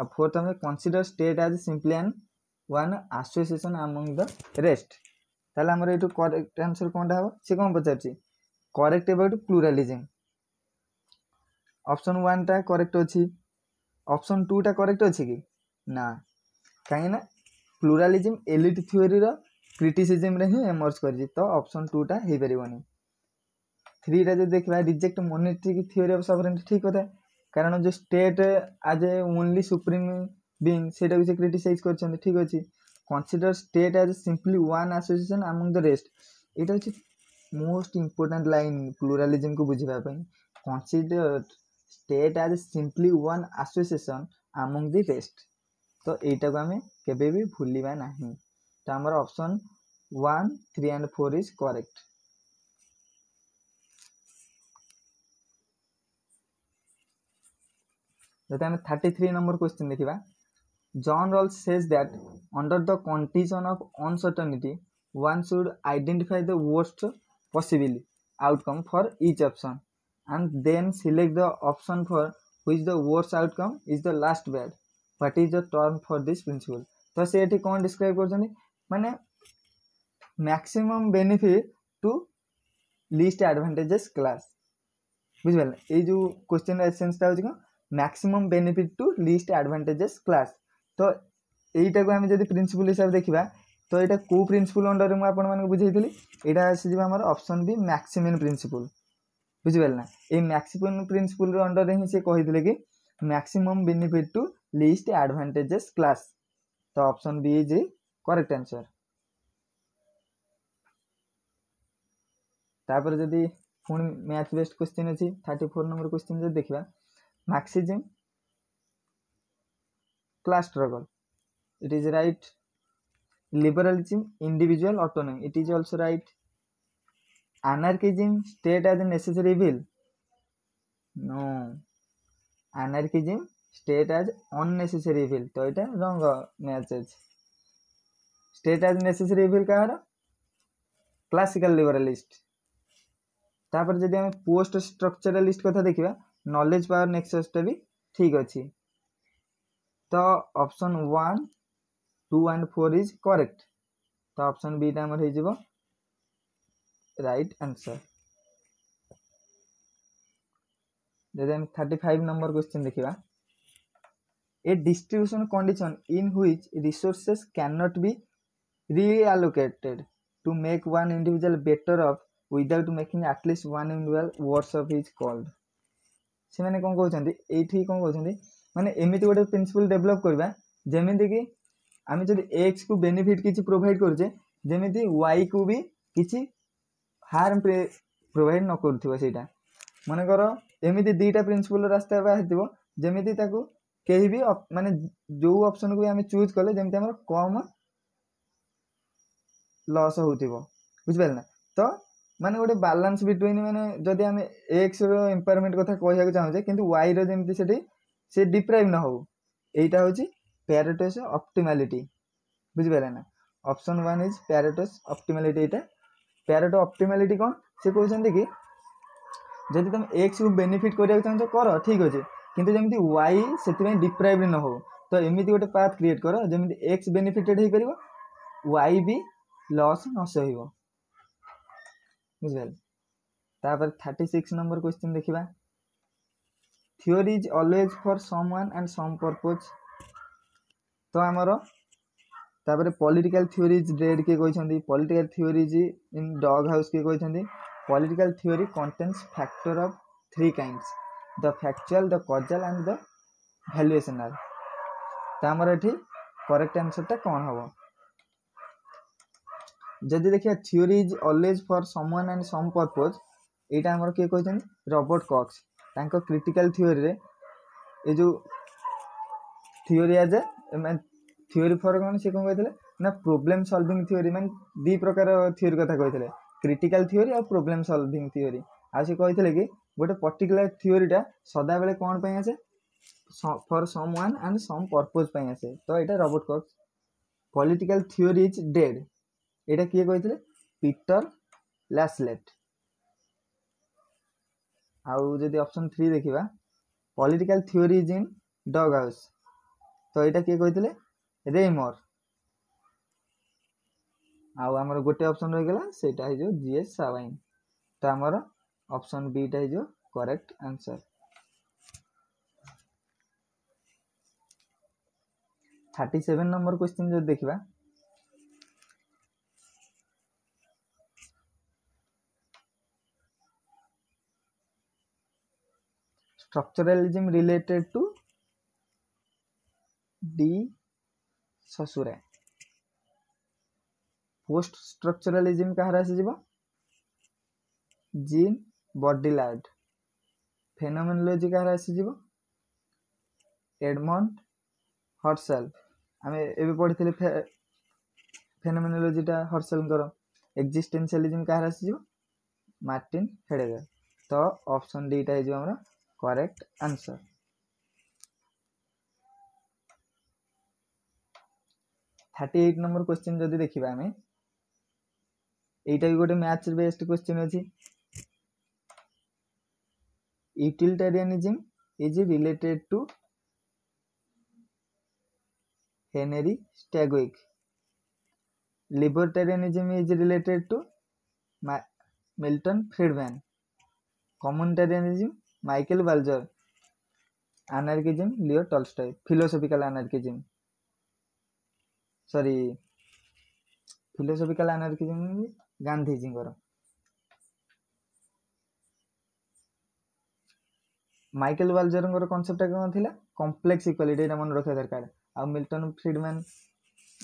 ଆଉ ଫୋର୍ଥ ଆମେ consider state as simply and one association among the rest ତାହେଲେ ଆମର ଏଇଠୁ କରେକ୍ଟ ଆନ୍ସର କ'ଣଟା ହେବ ସେ କ'ଣ ପଚାରୁଛି କରେକ୍ଟ ଏବାଉଟ୍ ପ୍ଲୁରାଲିଜିମ୍ ଅପସନ୍ ୱାନ୍ଟା କରେକ୍ଟ ଅଛି অপশন টুটা କରେକ୍ଟ ଅଛି କି ନା କାହିଁକିନା ପ୍ଲୁରାଲିଜିମ୍ ଏଲିଟ୍ ଥିଓରିର କ୍ରିଟିସିଜିମ୍ରେ ହିଁ ଏମର୍ଜ କରିଛି ତ ଅପସନ୍ ଟୁଟା ହେଇପାରିବନି ଥ୍ରୀଟା ଯଦି ଦେଖିବା reject monistic theory of sovereignty ଠିକ୍ କଥା କାରଣ ଯେଉଁ state as a only supreme being ସେଇଟାକୁ ସେ କ୍ରିଟିସାଇଜ୍ କରିଛନ୍ତି ଠିକ୍ ଅଛି consider state as simply one association among the rest ଏଇଟା ହେଉଛି ମୋଷ୍ଟ ଇମ୍ପୋର୍ଟାଣ୍ଟ ଲାଇନ୍ ପ୍ଲୁରାଲିଜିମ୍କୁ ବୁଝିବା ପାଇଁ consider state as simply one association among the rest তো এইটাকে আমি কেবে বি ভুলিবা ନାହିଁ তো আমার অপশন 1 3 and 4 is correct ଯଦି ଆମେ 33 ନମ୍ବର क्वेश्चन ଦେଖିବା John Rawls says that under the condition of uncertainty one should identify the worst possible outcome for each option and then select the option for which the worst outcome is the last bad what is the term for this principle ତ ସେ ଏଠି କ'ଣ ଡିସ୍କ୍ରାଇବ୍ କରୁଛନ୍ତି ମାନେ maximum benefit to least advantages class ବୁଝିପାରିଲେ ଏଇ ଯେଉଁ କୋଶ୍ଚିନ୍ର ଏସେନ୍ସଟା ହେଉଛି କ'ଣ maximum benefit to least advantages class ତ ଏଇଟାକୁ ଆମେ ଯଦି ପ୍ରିନ୍ସିପୁଲ୍ ହିସାବରେ ଦେଖିବା ତ ଏଇଟା କେଉଁ ପ୍ରିନ୍ସିପୁଲ୍ ଅଣ୍ଡରରେ ମୁଁ ଆପଣମାନଙ୍କୁ ବୁଝେଇଥିଲି ଏଇଟା ଆସିଯିବ ଆମର ଅପସନ୍ ବି ମ୍ୟାକ୍ସିମିନ୍ ପ୍ରିନ୍ସିପୁଲ୍ ବୁଝିପାରିଲେ ନା ଏଇ ମ୍ୟାକ୍ସିମମ୍ ପ୍ରିନ୍ସିପୁଲ୍ର ଅଣ୍ଡରରେ ହିଁ ସେ କହିଥିଲେ କି maximum benefit to least advantages class ତ option B is correct answer ତାପରେ ଯଦି ପୁଣି ମ୍ୟାଥ୍ ବେସ୍ଡ କ୍ୱେଶ୍ଚିନ୍ ଅଛି ଥାର୍ଟି ଫୋର୍ ନମ୍ବର କ୍ୱେଶ୍ଚିନ୍ ଯଦି ଦେଖିବା Marxism class struggle it is right liberalism individual autonomy it is also right anarchism state as a necessary evil no anarchism state as unnecessary evil তো এটা wrong message state as necessary evil কাହାର ক্লাসিক্যাল লিবরালিস্ট তারপরে যদি আমি পোস্ট স্ট্রকচারালিস্ট কথা দেখিবা নলেজ পাওয়ার নেক্সসটা ବି ଠିକ୍ ଅଛି ତ option one two and four is correct ତ ଅପସନ୍ ବିଟା ଆମର ହେଇଯିବ राइट आंसर ଯଦି ଆମେ ଥାର୍ଟି ଫାଇଭ୍ ନମ୍ବର କ୍ୱେଶ୍ଚିନ୍ ଦେଖିବା a distribution condition in which resources cannot be reallocated to make one individual better off without making at least one individual worse off is called ସେମାନେ କ'ଣ କହୁଛନ୍ତି ଏଇଠି କ'ଣ କହୁଛନ୍ତି ମାନେ ଏମିତି ଗୋଟେ ପ୍ରିନ୍ସିପଲ୍ ଡେଭଲପ୍ କରିବା ଯେମିତିକି ଆମେ ଯଦି ଏକ୍ସକୁ ବେନିଫିଟ୍ କିଛି ପ୍ରୋଭାଇଡ଼୍ କରୁଛେ ଯେମିତି ୱାଇକୁ ବି କିଛି ହାର୍ମ ପ୍ରୋଭାଇଡ଼ ନ କରୁଥିବ ସେଇଟା ମନେକର ଏମିତି ଦୁଇଟା ପ୍ରିନ୍ସିପଲ୍ ରାସ୍ତା ଏବେ ଆସିଥିବ ଯେମିତି ତାକୁ କେହି ବି ମାନେ ଯେଉଁ ଅପସନ୍କୁ ବି ଆମେ ଚୁଜ୍ କଲେ ଯେମିତି ଆମର କମ୍ ଲସ୍ ହେଉଥିବ ବୁଝିପାରିଲେ ନା ତ ମାନେ ଗୋଟେ ବାଲାନ୍ସ ବିଟୁଇନ୍ ମାନେ ଯଦି ଆମେ ଏକ୍ସର ଇମ୍ପାରମେଣ୍ଟ କଥା କହିବାକୁ ଚାହୁଁଛେ କିନ୍ତୁ ୱାଇର ଯେମିତି ସେଠି ସେ ଡିପ୍ରାଇଭ୍ ନ ହେଉ ଏଇଟା ହେଉଛି ପ୍ୟାରେଟୋସ୍ ଅପ୍ଟିମାଲିଟି ବୁଝିପାରିଲେ ନା option one is Pareto's optimality ଏଇଟା प्यारेटो अप्टिमाटी कौन से कहते कि जब तुम एक्स को बेनिफिट कर चाहो कर ठीक अच्छे कितना जमी वाई से डिप्राइवड न हो तो एमती गोटे पाथ क्रिएट कर जमी एक्स बेनिफिटेड हो पार वाई भी लस न सह बुझ थर्टी सिक्स नंबर क्वेश्चन देखा theory is always for some and some purpose तो आमर ତାପରେ ପଲିଟିକାଲ୍ ଥିଓରିଜ୍ ରେଡ଼୍ କିଏ କହିଛନ୍ତି political theories in dog house କିଏ କହିଛନ୍ତି political theory contains factor of three kinds the factual the causal and the valuational ତ ଆମର ଏଠି କରେକ୍ଟ ଆନ୍ସର୍ଟା କ'ଣ ହେବ ଯଦି ଦେଖିବା theory is always for someone and some purpose ଏଇଟା ଆମର କିଏ କହିଛନ୍ତି ରବର୍ଟ କକ୍ସ ତାଙ୍କ କ୍ରିଟିକାଲ୍ ଥିଓରିରେ ଏ ଯେଉଁ ଥିଓରି ଆଜ୍ ଏ ମାନେ ଥିଓରି ଫର ମାନେ ସେ କ'ଣ କହିଥିଲେ ନା ପ୍ରୋବ୍ଲେମ୍ ସଲ୍ଭିଂ ଥିଓରି ମାନେ ଦୁଇ ପ୍ରକାର ଥିଓରି କଥା କହିଥିଲେ କ୍ରିଟିକାଲ୍ ଥିଓରି ଆଉ ପ୍ରୋବ୍ଲେମ୍ ସଲ୍ଭିଂ ଥିଓରି ଆଉ ସେ କହିଥିଲେ କି ଗୋଟେ ପର୍ଟିକୁଲାର ଥିଓରିଟା ସଦାବେଳେ କ'ଣ ପାଇଁ ଆସେ for some one and some purpose ପାଇଁ ଆସେ ତ ଏଇଟା Robert Cox political theory is dead ଏଇଟା କିଏ କହିଥିଲେ ପିଟର ଲାସଲେଟ୍ ଆଉ ଯଦି ଅପସନ୍ ଥ୍ରୀ ଦେଖିବା political theory is in dog house ତ ଏଇଟା କିଏ କହିଥିଲେ ରେମର୍ ଆଉ ଆମର ଗୋଟେ ଅପସନ୍ ରହିଗଲା ସେଇଟା ହେଇଯିବ ଜିଏସ୍ ସାୱାଇନ୍ ତ ଆମର ଅପସନ୍ ବିଟା ହେଇଯିବ correct answer thirty seven number question जो देखा structuralism related to de Saussure post structuralism କାହାର ଆସିଯିବ ଜିନ୍ ବଡ଼ି ଲାର୍ଡ଼ ଫେନୋମେନୋଲୋଜି କାହାର ଆସିଯିବ ଏଡ଼ମଣ୍ଡ ହର୍ସେଲ ଆମେ ଏବେ ପଢ଼ିଥିଲେ ଫେନୋମେନୋଲୋଜିଟା ହର୍ସେଲଙ୍କର ଏକ୍ଜିଷ୍ଟେନ୍ସିଆଲିଜିମ୍ କାହାର ଆସିଯିବ ମାର୍ଟିନ୍ ହେଡ଼େଗର ତ ଅପସନ୍ ଡିଟା ହେଇଯିବ ଆମର correct answer thirty eight number question যদি দেখিবা আমি এইটা ବି ଗୋଟେ ମ୍ୟାଥ୍ ବେସ୍ଡ କୋଶ୍ଚିନ୍ ଅଛି utilitarianism is related to Henry Sidgwick libertarianism is related to Milton Friedman communitarianism Michael Walzer anarchism Leo Tolstoy philosophical anarchism sorry philosophical anarchism Gandhiji Michael Walzer concept कौन थी कम्प्लेक्स इक्वाटी मन रखा दरकार आ मिल्टन फ्रीडमैन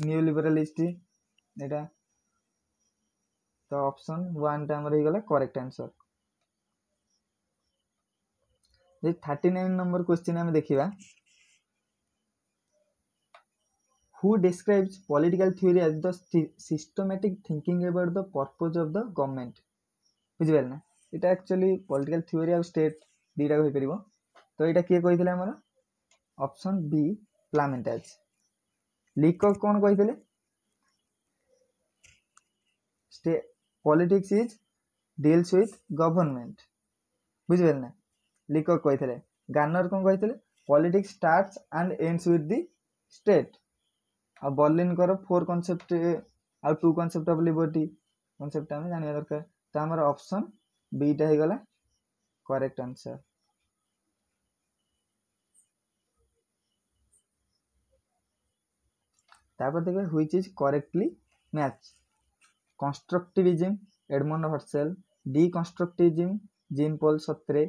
न्यू लिबरालीस्ट यहाँ तो अपसन वन टाइमगला correct answer thirty nine number question आम देखा who describes political theory as the systematic thinking about the purpose of the government বুঝিপারে না এটা ଆକ୍ଚୁଆଲି ପଲିଟିକାଲ ଥିଓରି ଆଉ ଷ୍ଟେଟ୍ ଦୁଇଟା ହୋଇପାରିବ ତ ଏଇଟା କିଏ କହିଥିଲେ ଆମର ଅପସନ୍ ବି ପ୍ଲାମେଣ୍ଟାଜ ଲିକକ୍ କ'ଣ କହିଥିଲେ ଷ୍ଟେ politics is deals with government ବୁଝିପାରିଲେ ନା ଲିକକ୍ କହିଥିଲେ ଗାର୍ନର କ'ଣ କହିଥିଲେ politics starts and ends with the state ଆଉ ବର୍ଲିନଙ୍କର ଫୋର୍ କନସେପ୍ଟ ଆଉ two concept of liberty concept ଆମେ ଜାଣିବା ଦରକାର ତ ଆମର ଅପସନ୍ ବିଟା ହେଇଗଲା କରେକ୍ଟ ଆନ୍ସର୍ ତାପରେ ଦେଖିବା which is correctly match constructivism Edmund Husserl deconstructivism Jean Paul Sartre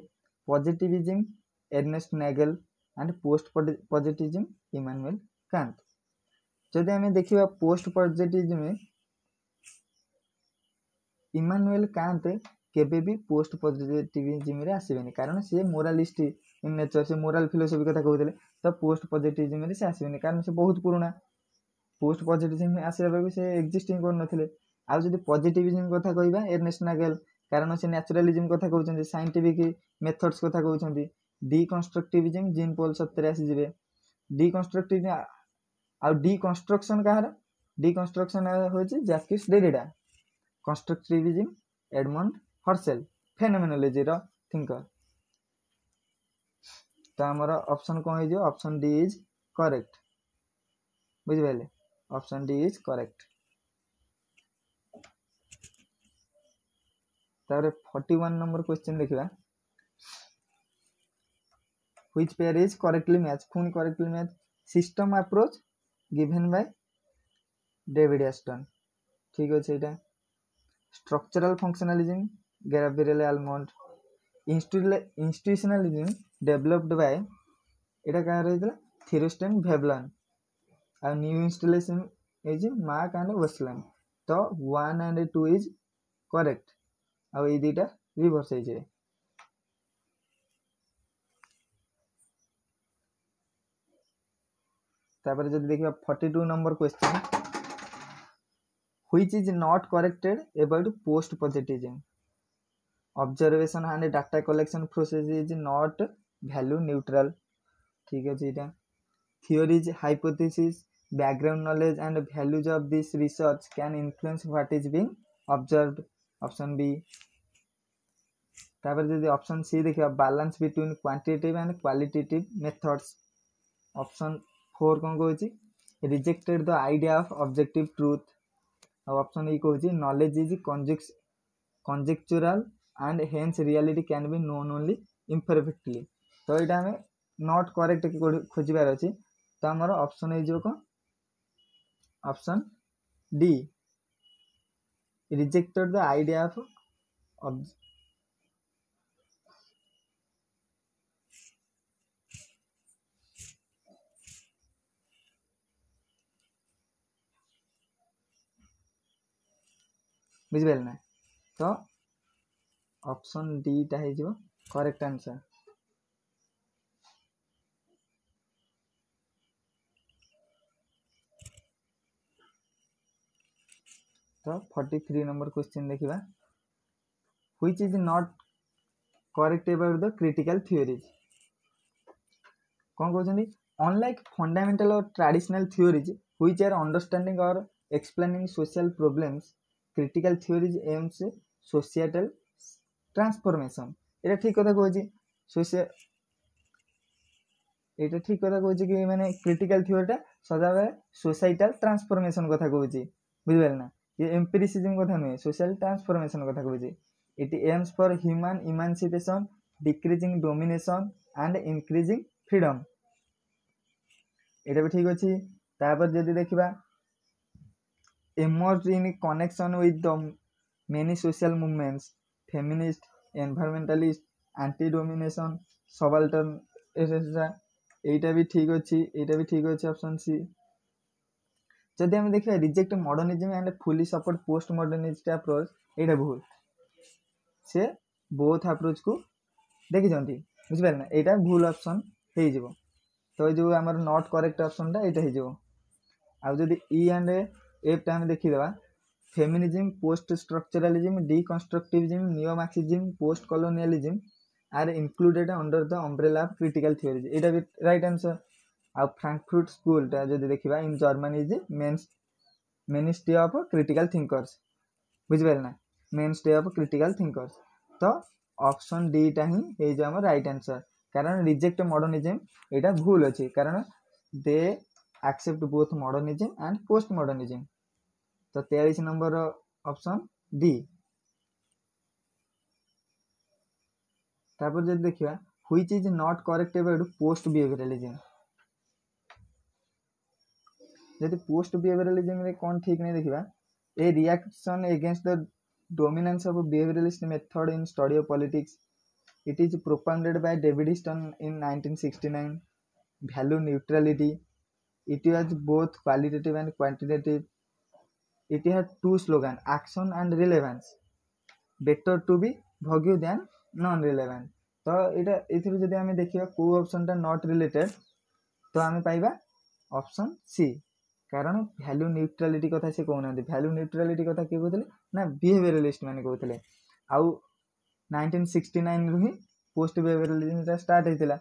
positivism Ernest Nagel and post positivism Immanuel Kant ଯଦି ଆମେ ଦେଖିବା ପୋଷ୍ଟ ପଜିଟିଭିଜିମ୍ ଇମାନୁଏଲ କାନ୍ତ କେବେ ବି ପୋଷ୍ଟ ପଜିଟିଭିଜିମ୍ରେ ଆସିବେନି କାରଣ ସିଏ ମୋରାଲିଷ୍ଟ ଇନ୍ ନେଚର୍ ସେ ମୋରାଲ ଫିଲୋସଫି କଥା କହୁଥିଲେ ତ ପୋଷ୍ଟ ପଜିଟିଭିଜିମ୍ରେ ସେ ଆସିବେନି କାରଣ ସେ ବହୁତ ପୁରୁଣା ପୋଷ୍ଟ ପଜିଟିଭିଜିମ୍ ଆସିଲା ବେଳକୁ ସେ ଏକ୍ଜିଷ୍ଟିଂ କରୁନଥିଲେ ଆଉ ଯଦି ପଜିଟିଭିଜିମ୍ କଥା କହିବା ଏର୍ନେଷ୍ଟ ନାଗେଲ କାରଣ ସେ ନ୍ୟାଚୁରାଲିଜିମ୍ କଥା କହୁଛନ୍ତି ସାଇଣ୍ଟିଫିକ୍ ମେଥଡ୍ସ କଥା କହୁଛନ୍ତି ଡିକନ୍ଷ୍ଟ୍ରକ୍ଟିଭିଜିମ୍ ଜିନ୍ ପୋଲ୍ ସତରେ ଆସିଯିବେ ଡିକନ୍ଷ୍ଟ୍ରକ୍ଟିଭ୍ ଆଉ ଡିକନ୍ଷ୍ଟ୍ରକ୍ସନ୍ କାହାର ଡିକନ୍ଷ୍ଟ୍ରକ୍ସନ୍ ହେଉଛି ଜାସ୍କିସ୍ ଡେରିଡ଼ା କନ୍ଷ୍ଟ୍ରକ୍ଟିଭିଜିମ୍ ଏଡମଣ୍ଡ ହର୍ସେଲ୍ ଫେନୋମେନୋଲୋଜିର ଥିଙ୍କର ତ ଆମର ଅପସନ୍ କ'ଣ ହେଇଯିବ ଅପସନ୍ ଡି ଇଜ୍ କରେକ୍ଟ ବୁଝିପାରିଲେ ଅପସନ୍ ଡି ଇଜ୍ କରେକ୍ଟ ତାପରେ ଫର୍ଟି ୱାନ୍ ନମ୍ବର କ୍ୱେଶ୍ଚିନ୍ ଦେଖିବା which pair is correctly match ପୁଣି correctly match system approach given by David Easton ঠিক আছে এটা structural functionalism Gabriel Almond institutionalism developed by এটা কাঁ রয়েছে থিরোস্টেন ভেভলান আর new institutionalism is March and ওয়েসলান তো one and two is correct আর এই দুইটা রিভর্স হয়েছে तापरे जदि देखिबा 42 number question which is not corrected about post positivism observation and data collection process is not value neutral ठीक है जीटा theories hypothesis background knowledge and values of this research can influence what is being observed option B तापर जदि ऑप्शन सी देखिबा balance between quantitative and qualitative methods option four कौन कौन rejected the idea of objective truth option E कहे नॉलेज इज कंजेक्स conjectural and hence reality can be known only imperfectly तो यहाँ आम नट करेक्ट खोजार अच्छे तो आम अप्सन हो कौन D rejected the idea of ना तो ऑप्शन डी टा हो करेक्ट आंसर तो फोर्टी थ्री नंबर क्वेश्चन देखा which is not correct about the critical theories कौन कहते अनलाइक फंडामेटाल और traditional theories which are understanding और explaining social problems critical theories aims societal transformation এটা ঠিক কথা কହୁଛି সোসিয়া এটা ঠিক কথা কହୁଛି কি মানে ক্রিটিক্যাল থিওরিটা সদাবেলে সোসাইটাল ট্রান্সফরমেশন কথা কହୁଛି বুঝিপারে না ইয়ে এম্পিরিসিজম কথা নয় সোশ্যাল ট্রান্সফরমেশন কথা কହୁଛି it aims for human emancipation decreasing domination and increasing freedom এটা বি ঠিক ଅଛି তারপর যদি দেখিবা emerged in connection with the many social movements feminist, environmentalist, anti domination, subaltern, etc. এইটা ବି ଠିକ୍ ଅଛି ଏଇଟା ବି ଠିକ୍ ଅଛି ଅପସନ୍ ସି ଯଦି ଆମେ ଦେଖିବା reject modernism and fully support post modernism approach ଏଇଟା ଭୁଲ ସେ ବୋଥ୍ ଆପ୍ରୋଚ୍କୁ ଦେଖିଛନ୍ତି ବୁଝିପାରିଲେ ନା ଏଇଟା ଭୁଲ ଅପସନ୍ ହେଇଯିବ ତ ଏଇ ଯେଉଁ ଆମର ନଟ୍ କରେକ୍ଟ ଅପସନ୍ଟା ଏଇଟା ହେଇଯିବ ଆଉ ଯଦି ଇ ଆଣ୍ଡ ଏପ୍ଟା ଆମେ ଦେଖିଦେବା feminism post structuralism deconstructivism neo Marxism post colonialism are included under the umbrella of critical theories ଏଇଟା ବି ରାଇଟ୍ ଆନ୍ସର୍ ଆଉ ଫ୍ରାଙ୍କଫୁଟ୍ ସ୍କୁଲଟା ଯଦି ଦେଖିବା in Germany is main ministry of critical thinkers ବୁଝିପାରିଲେ ନା ମିନିଷ୍ଟ୍ରି ଅଫ୍ କ୍ରିଟିକାଲ୍ ଥିଙ୍କର୍ସ ତ ଅପସନ୍ ଡିଟା ହିଁ ହେଇଯିବ ଆମର ରାଇଟ୍ ଆନ୍ସର୍ କାରଣ ରିଜେକ୍ଟ ମଡ଼ର୍ଣ୍ଣିଜିମ୍ ଏଇଟା ଭୁଲ ଅଛି କାରଣ they accept both modernism and post modernism तो तेयालीस नंबर ऑप्शन डी तापर जब देखिए which is not correct ever post behaviouralism जब पोस्ट बिहेवियरलिज्म रे कौन ठीक नहीं देखिए a reaction against the dominance of behaviouralist method in study of politics it is propounded by David Easton in 1969 value neutrality It has both qualitative and quantitative. It has two slogans action and relevance. Better to be vague than non relevant ତ ଏଇଟା ଏଥିରୁ ଯଦି ଆମେ ଦେଖିବା କେଉଁ ଅପସନ୍ଟା ନଟ୍ ରିଲେଟେଡ଼ ତ ଆମେ ପାଇବା ଅପସନ୍ ସି କାରଣ ଭ୍ୟାଲ୍ୟୁ ନ୍ୟୁଟ୍ରାଲିଟି କଥା ସେ କହୁନାହାନ୍ତି ଭ୍ୟାଲ୍ୟୁ ନ୍ୟୁଟ୍ରାଲିଟି କଥା କିଏ କହୁଥିଲେ ନା ବିହେଭିଅରାଲିଷ୍ଟ ମାନେ କହୁଥିଲେ ଆଉ ନାଇନଟିନ୍ ସିକ୍ସଟି ନାଇନରୁ ହିଁ ପୋଷ୍ଟ ବିହେଭିଅରାଲିଜମଟା ଷ୍ଟାର୍ଟ ହେଇଥିଲା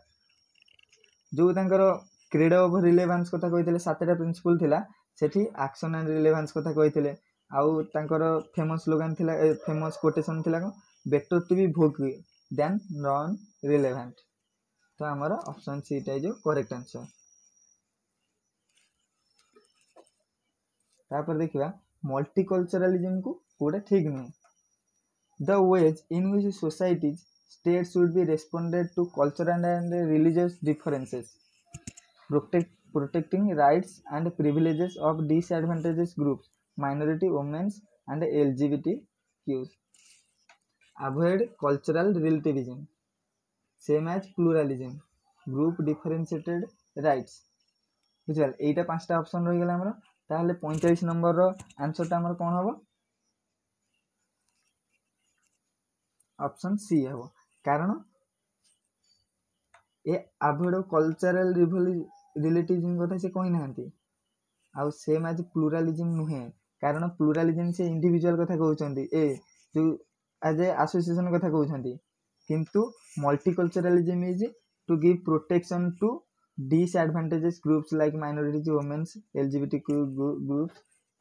ଯେଉଁ ତାଙ୍କର କ୍ରୀଡ଼ା ଓଭର୍ ରିଲେଭାନ୍ସ କଥା କହିଥିଲେ ସାତଟା ପ୍ରିନ୍ସିପଲ୍ ଥିଲା ସେଠି ଆକ୍ସନ୍ ଆଣ୍ଡ ରିଲେଭାନ୍ସ କଥା କହିଥିଲେ ଆଉ ତାଙ୍କର ଫେମସ୍ ସ୍ଲୋଗାନ୍ ଥିଲା ଫେମସ୍ କୋଟେସନ୍ ଥିଲା କ'ଣ better to be vague than non relevant ତ ଆମର ଅପସନ୍ ସିଟା ଇଜ୍ କରେକ୍ଟ ଆନ୍ସର୍ ତାପରେ ଦେଖିବା ମଲ୍ଟିକଲଚରାଲିଜମକୁ କେଉଁଟା ଠିକ୍ ନୁହେଁ the ways in which societies state should be responded to cultural and religious differences protect, protecting rights and privileges of disadvantaged groups, minority women and LGBTQs. Avoid cultural relativism, same as pluralism, group differentiated rights. বুঝিপার এইটা পাঁচটা অপশন রয়েগেল আমার তাহলে পঁয়তাল্লিশ নম্বরর আনসরটা আমার কোণ হব অপশন সি হব কারণ এ আভয়েড কলচারাল রিভলি रिलेटिव कथा से कही ना आम आज प्लूरालीजिम नुहे कारण प्लूरालीजिम से इंडिजुआल कथा कहते ए जो आज आसोसीएसन कथा कहते कि multiculturalism is to give protection to disadvantaged groups like minority women's L G T group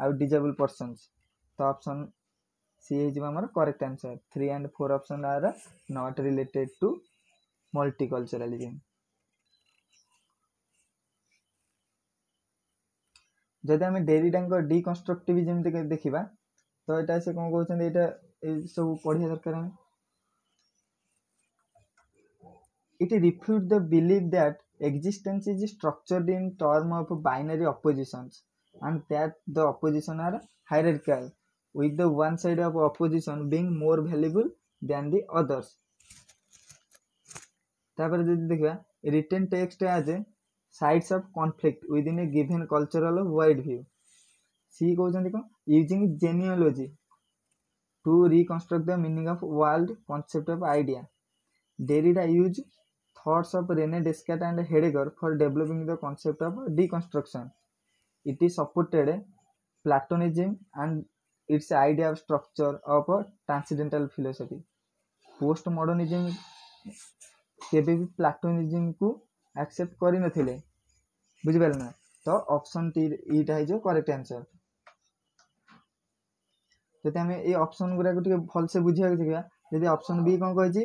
आउ डिजेबल पर्सनस तो अपसन सी है हो correct answer three and four option are not related to multiculturalism ଯଦି ଆମେ ଡେରିଡାଙ୍କ ଡିକନଷ୍ଟ୍ରକ୍ଟିଭିଜିମ୍ ଯେମିତି ଦେଖିବା ତ ଏଇଟା ସେ କ'ଣ କହୁଛନ୍ତି ଏଇଟା ଏସବୁ ପଢ଼ିବା ଦରକାର ଆମେ it refutes the belief that existence is structured in terms of binary oppositions and that the opposition are hierarchical with the one side of opposition being more valuable than the others ତାପରେ ଯଦି ଦେଖିବା written text as sites of conflict within a given cultural world view ସି କହୁଛନ୍ତି କ'ଣ using genealogy to reconstruct the meaning of world concept of idea Derrida use thoughts of Rene Descartes and Heidegger for developing the concept of deconstruction it is supported Platonism and its idea of structure of transcendental philosophy post modernism କେବେ ବି ପ୍ଲାଟୋନିଜିମ୍କୁ ଆକ୍ସେପ୍ଟ କରିନଥିଲେ ବୁଝିପାରିଲେ ନା ତ ଅପସନ୍ ଟି ଇଟା ହେଇଯିବ କରେକ୍ଟ ଆନ୍ସର୍ ଯଦି ଆମେ ଏଇ ଅପସନ୍ ଗୁଡ଼ାକୁ ଟିକେ ଭଲସେ ବୁଝିବାକୁ ଶିଖିବା ଯଦି ଅପସନ୍ ବି କ'ଣ କହିଛି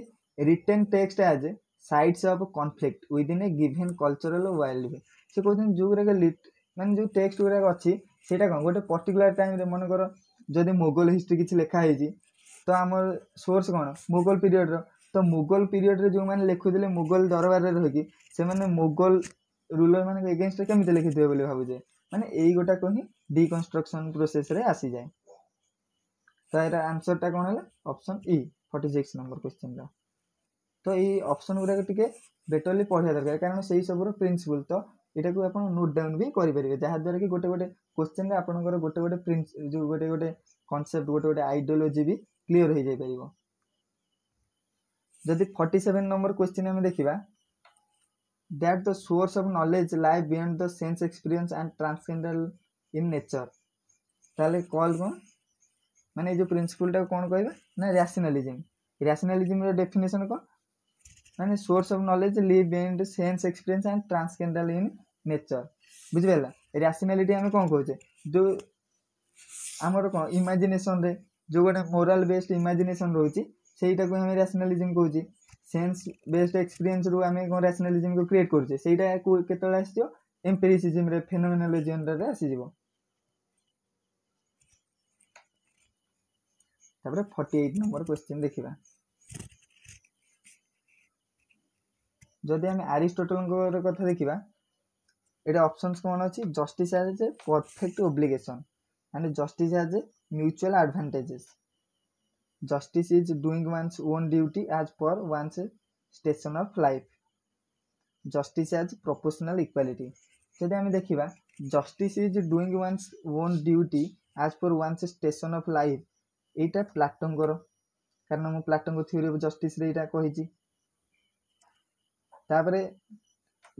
written text as sites of conflict within a given cultural world ସେ କହୁଛନ୍ତି ଯେଉଁଗୁଡ଼ାକ ମାନେ ଯେଉଁ ଟେକ୍ସଟ ଗୁଡ଼ାକ ଅଛି ସେଇଟା କ'ଣ ଗୋଟେ ପର୍ଟିକୁଲାର ଟାଇମ୍ରେ ମନେକର ଯଦି ମୋଗଲ ହିଷ୍ଟ୍ରି କିଛି ଲେଖା ହେଇଛି ତ ଆମର ସୋର୍ସ କ'ଣ ମୋଗଲ ପିରିୟଡ଼ର ତ ମୋଗଲ ପିରିୟଡ଼ରେ ଯେଉଁମାନେ ଲେଖୁଥିଲେ ମୋଗଲ ଦରବାରରେ ରହିକି ସେମାନେ ମୋଗଲ ରୁଲର୍ମାନଙ୍କ ଏଗେନଷ୍ଟରେ କେମିତି ଲେଖିଥିବେ ବୋଲି ଭାବୁଛେ ମାନେ ଏଇ ଗୋଟାକୁ ହିଁ ଡିକନ୍ଷ୍ଟ୍ରକ୍ସନ୍ ପ୍ରୋସେସ୍ରେ ଆସିଯାଏ ତ ଏଇଟା ଆନ୍ସର୍ଟା କ'ଣ ହେଲା option E forty six number କ୍ୱେଶ୍ଚିନ୍ର ତ ଏଇ ଅପସନ୍ ଗୁଡ଼ାକ ଟିକେ ବେଟର୍ଲି ପଢ଼ିବା ଦରକାର କାରଣ ସେଇ ସବୁର ପ୍ରିନ୍ସିପୁଲ୍ ତ ଏଇଟାକୁ ଆପଣ ନୋଟ୍ ଡାଉନ୍ ବି କରିପାରିବେ ଯାହାଦ୍ୱାରା କି ଗୋଟେ ଗୋଟେ କ୍ୱେଶ୍ଚିନ୍ରେ ଆପଣଙ୍କର ଗୋଟେ ଗୋଟେ ପ୍ରିନ୍ସ ଯେଉଁ ଗୋଟେ ଗୋଟେ କନସେପ୍ଟ ଗୋଟେ ଗୋଟେ ଆଇଡ଼ିଓଲୋଜି ବି କ୍ଲିଅର୍ ହେଇଯାଇପାରିବ ଯଦି ଫର୍ଟି ସେଭେନ୍ ନମ୍ବର କ୍ୱେଶ୍ଚିନ୍ ଆମେ ଦେଖିବା that the source of knowledge lie beyond the sense experience and transcendental in nature ତାହେଲେ କଲ୍ କ'ଣ ମାନେ ଏଇ ଯେଉଁ ପ୍ରିନ୍ସିପୁଲଟାକୁ କ'ଣ କହିବା ନା ରାସିନାଲିଜିମ୍ ରାସିନାଲିଜିମ୍ର ଡେଫିନେସନ୍ କ'ଣ ମାନେ source of knowledge live behind sense experience and transcendental in nature ବୁଝିପାରିଲା ରାସିନାଲିଟି ଆମେ କ'ଣ କହୁଛେ ଯେଉଁ ଆମର କ'ଣ ଇମାଜିନେସନ୍ରେ ଯେଉଁ ଗୋଟେ ମୋରାଲ୍ ବେସ୍ଡ ଇମାଜିନେସନ୍ ରହୁଛି ସେଇଟାକୁ ଆମେ ରାସନାଲିଜିମ୍ କହୁଛେ ସେନ୍ସ ବେଷ୍ଟ ଏକ୍ସପିରିଏନ୍ସରୁ ଆମେ କ'ଣ ରାସନାଲିଜିମ୍କୁ କ୍ରିଏଟ୍ କରୁଛେ ସେଇଟା କେତେବେଳେ ଆସିଯିବ ଏମ୍ପିରିସିଜିମ୍ରେ ଫେନୋମେନୋଲୋଜି ଅଣ୍ଡରରେ ଆସିଯିବ ତାପରେ ଫର୍ଟି ଏଇଟ୍ ନମ୍ବର କ୍ୱେଶ୍ଚିନ୍ ଦେଖିବା ଯଦି ଆମେ ଆରିଷ୍ଟଟଲଙ୍କର କଥା ଦେଖିବା ଏଇଟା ଅପସନ୍ସ କ'ଣ ଅଛି justice as a perfect obligation and justice as a mutual advantages Justice is doing one's own duty as per one's station of life. Justice as proportional equality. ଯଦି ଆମେ ଦେଖିବା justice is doing one's own duty as per one's station of life ଏଇଟା ପ୍ଲାଟୋଙ୍କର କାରଣ ମୁଁ ପ୍ଲାଟୋଙ୍କ ଥିଓରି ଅଫ୍ ଜଷ୍ଟିସ୍ରେ ଏଇଟା କହିଛି ତାପରେ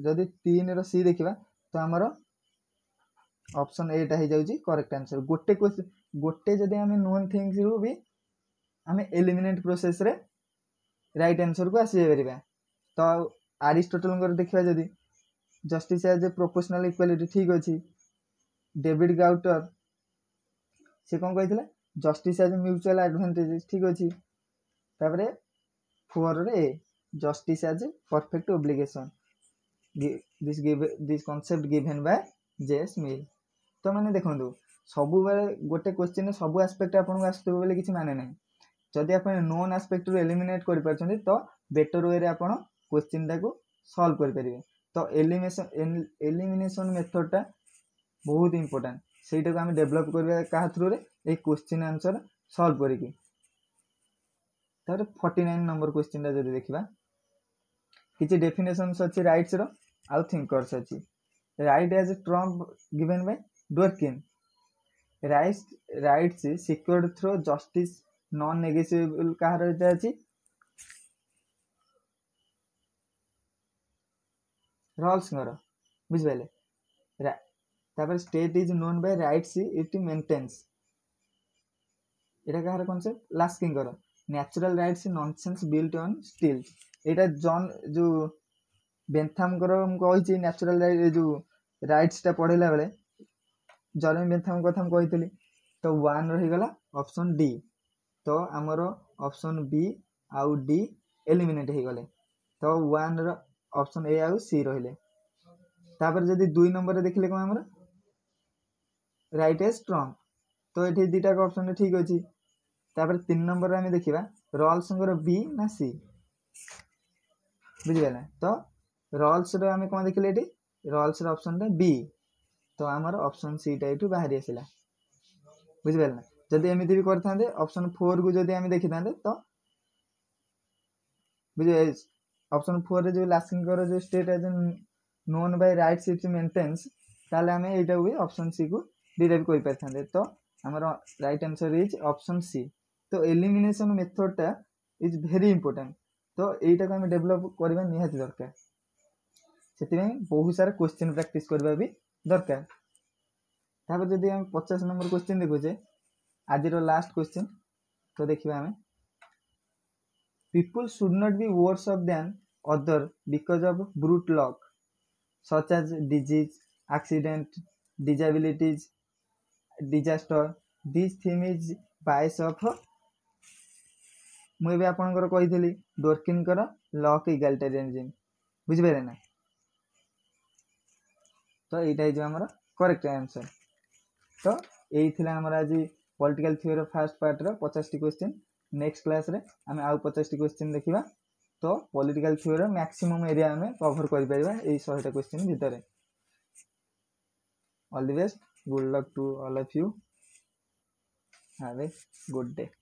ଯଦି ତିନିର ସି ଦେଖିବା ତ ଆମର ଅପସନ୍ ଏଟା ହେଇଯାଉଛି କରେକ୍ଟ ଆନ୍ସର୍ ଗୋଟେ ଗୋଟେ ଯଦି ଆମେ ନୋନ୍ ଥିଙ୍ଗସ୍ରୁ ବି ଆମେ ଏଲିମିନେଟ୍ ପ୍ରୋସେସ୍ରେ ରାଇଟ୍ ଆନ୍ସର୍କୁ ଆସିଯାଇପାରିବା ତ ଆରିଷ୍ଟୋଟେଲଙ୍କର ଦେଖିବା ଯଦି ଜଷ୍ଟିସ୍ ଆଜ୍ ଏ ପ୍ରୋପୋସନାଲ୍ ଇକ୍ୱାଲିଟି ଠିକ୍ ଅଛି ଡେଭିଡ୍ ଗାଉଟର ସେ କ'ଣ କହିଥିଲା ଜଷ୍ଟିସ୍ ଆଜ୍ ମ୍ୟୁଚୁଆଲ୍ ଆଡ଼ଭାଣ୍ଟେଜେସ୍ ଠିକ୍ ଅଛି ତାପରେ ଫୋରରେ A justice as perfect obligation this give this concept given by J S Mill ତ ମାନେ ଦେଖନ୍ତୁ ସବୁବେଳେ ଗୋଟେ କୋଶ୍ଚିନ୍ରେ ସବୁ ଆସ୍ପେକ୍ଟ ଆପଣଙ୍କୁ ଆସୁଥିବ ବୋଲି କିଛି ମାନେ ନାହିଁ ଯଦି ଆପଣ ନୋନ୍ ଆସ୍ପେକ୍ଟରୁ ଏଲିମିନେଟ୍ କରିପାରୁଛନ୍ତି ତ ବେଟର୍ ୱେରେ ଆପଣ କୋଶ୍ଚିନ୍ଟାକୁ ସଲ୍ଭ କରିପାରିବେ ତ ଏଲିମିନେସନ୍ ଏଲିମିନେସନ୍ ମେଥଡ଼ଟା ବହୁତ ଇମ୍ପୋର୍ଟାଣ୍ଟ ସେଇଟାକୁ ଆମେ ଡେଭଲପ୍ କରିବା କାହା ଥ୍ରୁରେ ଏଇ କୋଶ୍ଚିନ୍ ଆନ୍ସର୍ ସଲ୍ଭ କରିକି ତାପରେ ଫର୍ଟି ନାଇନ୍ ନମ୍ବର କୋଶ୍ଚିନ୍ଟା ଯଦି ଦେଖିବା କିଛି ଡେଫିନେସନ୍ସ ଅଛି ରାଇଟ୍ସର ଆଉ ଥିଙ୍କର୍ସ ଅଛି right as trump given by Dworkin rights rights secured through justice non negotiable কাହାର ଏଇଟା ଅଛି ରଲ୍ସଙ୍କର ବୁଝିପାରିଲେ ତାପରେ state is known by rights it maintains এটা কাহার কনসেপ্ট লাস্কিঙ্কর natural rights nonsense built on stilts এটা জন যে বেন্থামকর কইছি ন্যাচুরাল রাইট যে রাইটসটা পড়াইলা বেড়ে জরমি বেন্থাম কথা কইলি তো ওয়ান রহিগলা অপশন ডি ତ ଆମର ଅପସନ୍ ବି ଆଉ ଡି ଏଲିମିନେଟ୍ ହେଇଗଲେ ତ ୱାନ୍ର ଅପସନ୍ ଏ ଆଉ ସି ରହିଲେ ତାପରେ ଯଦି ଦୁଇ ନମ୍ବରରେ ଦେଖିଲେ କ'ଣ ଆମର ରାଇଟ୍ ଏ ଷ୍ଟ୍ରଙ୍ଗ ତ ଏଠି ଦୁଇଟାକ ଅପସନ୍ ଠିକ୍ ଅଛି ତାପରେ ତିନି ନମ୍ବରରେ ଆମେ ଦେଖିବା ରଲ୍ସଙ୍କର ବି ନା ସି ବୁଝିପାରିଲେ ତ ରଲ୍ସର ଆମେ କ'ଣ ଦେଖିଲେ ଏଠି ରଲ୍ସର ଅପସନ୍ଟା ବି ତ ଆମର ଅପସନ୍ ସିଟା ଏଠୁ ବାହାରି ଆସିଲା ବୁଝିପାରିଲେ ଯଦି ଏମିତି ବି କରିଥାନ୍ତେ ଅପସନ୍ ଫୋର୍କୁ ଯଦି ଆମେ ଦେଖିଥାନ୍ତେ ତ ବୁଝି ଅପସନ୍ ଫୋର୍ରେ ଯେଉଁ ଲାସ୍କିଙ୍କର ଯେଉଁ state as known by right ships maintains ତାହେଲେ ଆମେ ଏଇଟାକୁ ବି ଅପସନ୍ ସିକୁ ଡିରାଇଭ୍ କରିପାରିଥାନ୍ତେ ତ ଆମର right answer is option C ତ ଏଲିମିନେସନ୍ ମେଥଡ଼ଟା ଇଜ୍ ଭେରି ଇମ୍ପୋର୍ଟାଣ୍ଟ ତ ଏଇଟାକୁ ଆମେ ଡେଭଲପ୍ କରିବା ନିହାତି ଦରକାର ସେଥିପାଇଁ ବହୁତ ସାରା କୋଶ୍ଚିନ୍ ପ୍ରାକ୍ଟିସ୍ କରିବା ବି ଦରକାର ତାପରେ ଯଦି ଆମେ ପଚାଶ ନମ୍ବର କୋଶ୍ଚିନ୍ ଦେଖୁଛେ आज लास्ट क्वेश्चन तो देखा आम people should not be worse off than other because of brute luck such as disease accident, disabilities, disaster. This theme is bias of ମୁଁ ଏବେ ଆପଣଙ୍କର କହିଥିଲି ଡୋର୍କିନଙ୍କର ଲକ୍ ଇଗାଲିଟାରିଆନିଜିମ୍ ବୁଝିପାରିଲେ ନା ତ ଏଇଟା ହେଇଯିବ ଆମର କରେକ୍ଟ ଆନ୍ସର୍ ତ ଏଇ ଥିଲା ଆମର ଆଜି ପଲିଟିକାଲ ଥିଓରିର ଫାର୍ଷ୍ଟ ପାର୍ଟର ପଚାଶଟି କ୍ୱେଶ୍ଚିନ୍ ନେକ୍ସଟ କ୍ଲାସ୍ରେ ଆମେ ଆଉ ପଚାଶଟି କ୍ୱେଶ୍ଚିନ୍ ଦେଖିବା ତ ପଲିଟିକାଲ ଥିଓରିର ମ୍ୟାକ୍ସିମମ୍ ଏରିଆ ଆମେ କଭର୍ କରିପାରିବା ଏଇ ଶହେଟା କ୍ୱେଶ୍ଚିନ୍ ଭିତରେ all the best good luck to all of you have a good day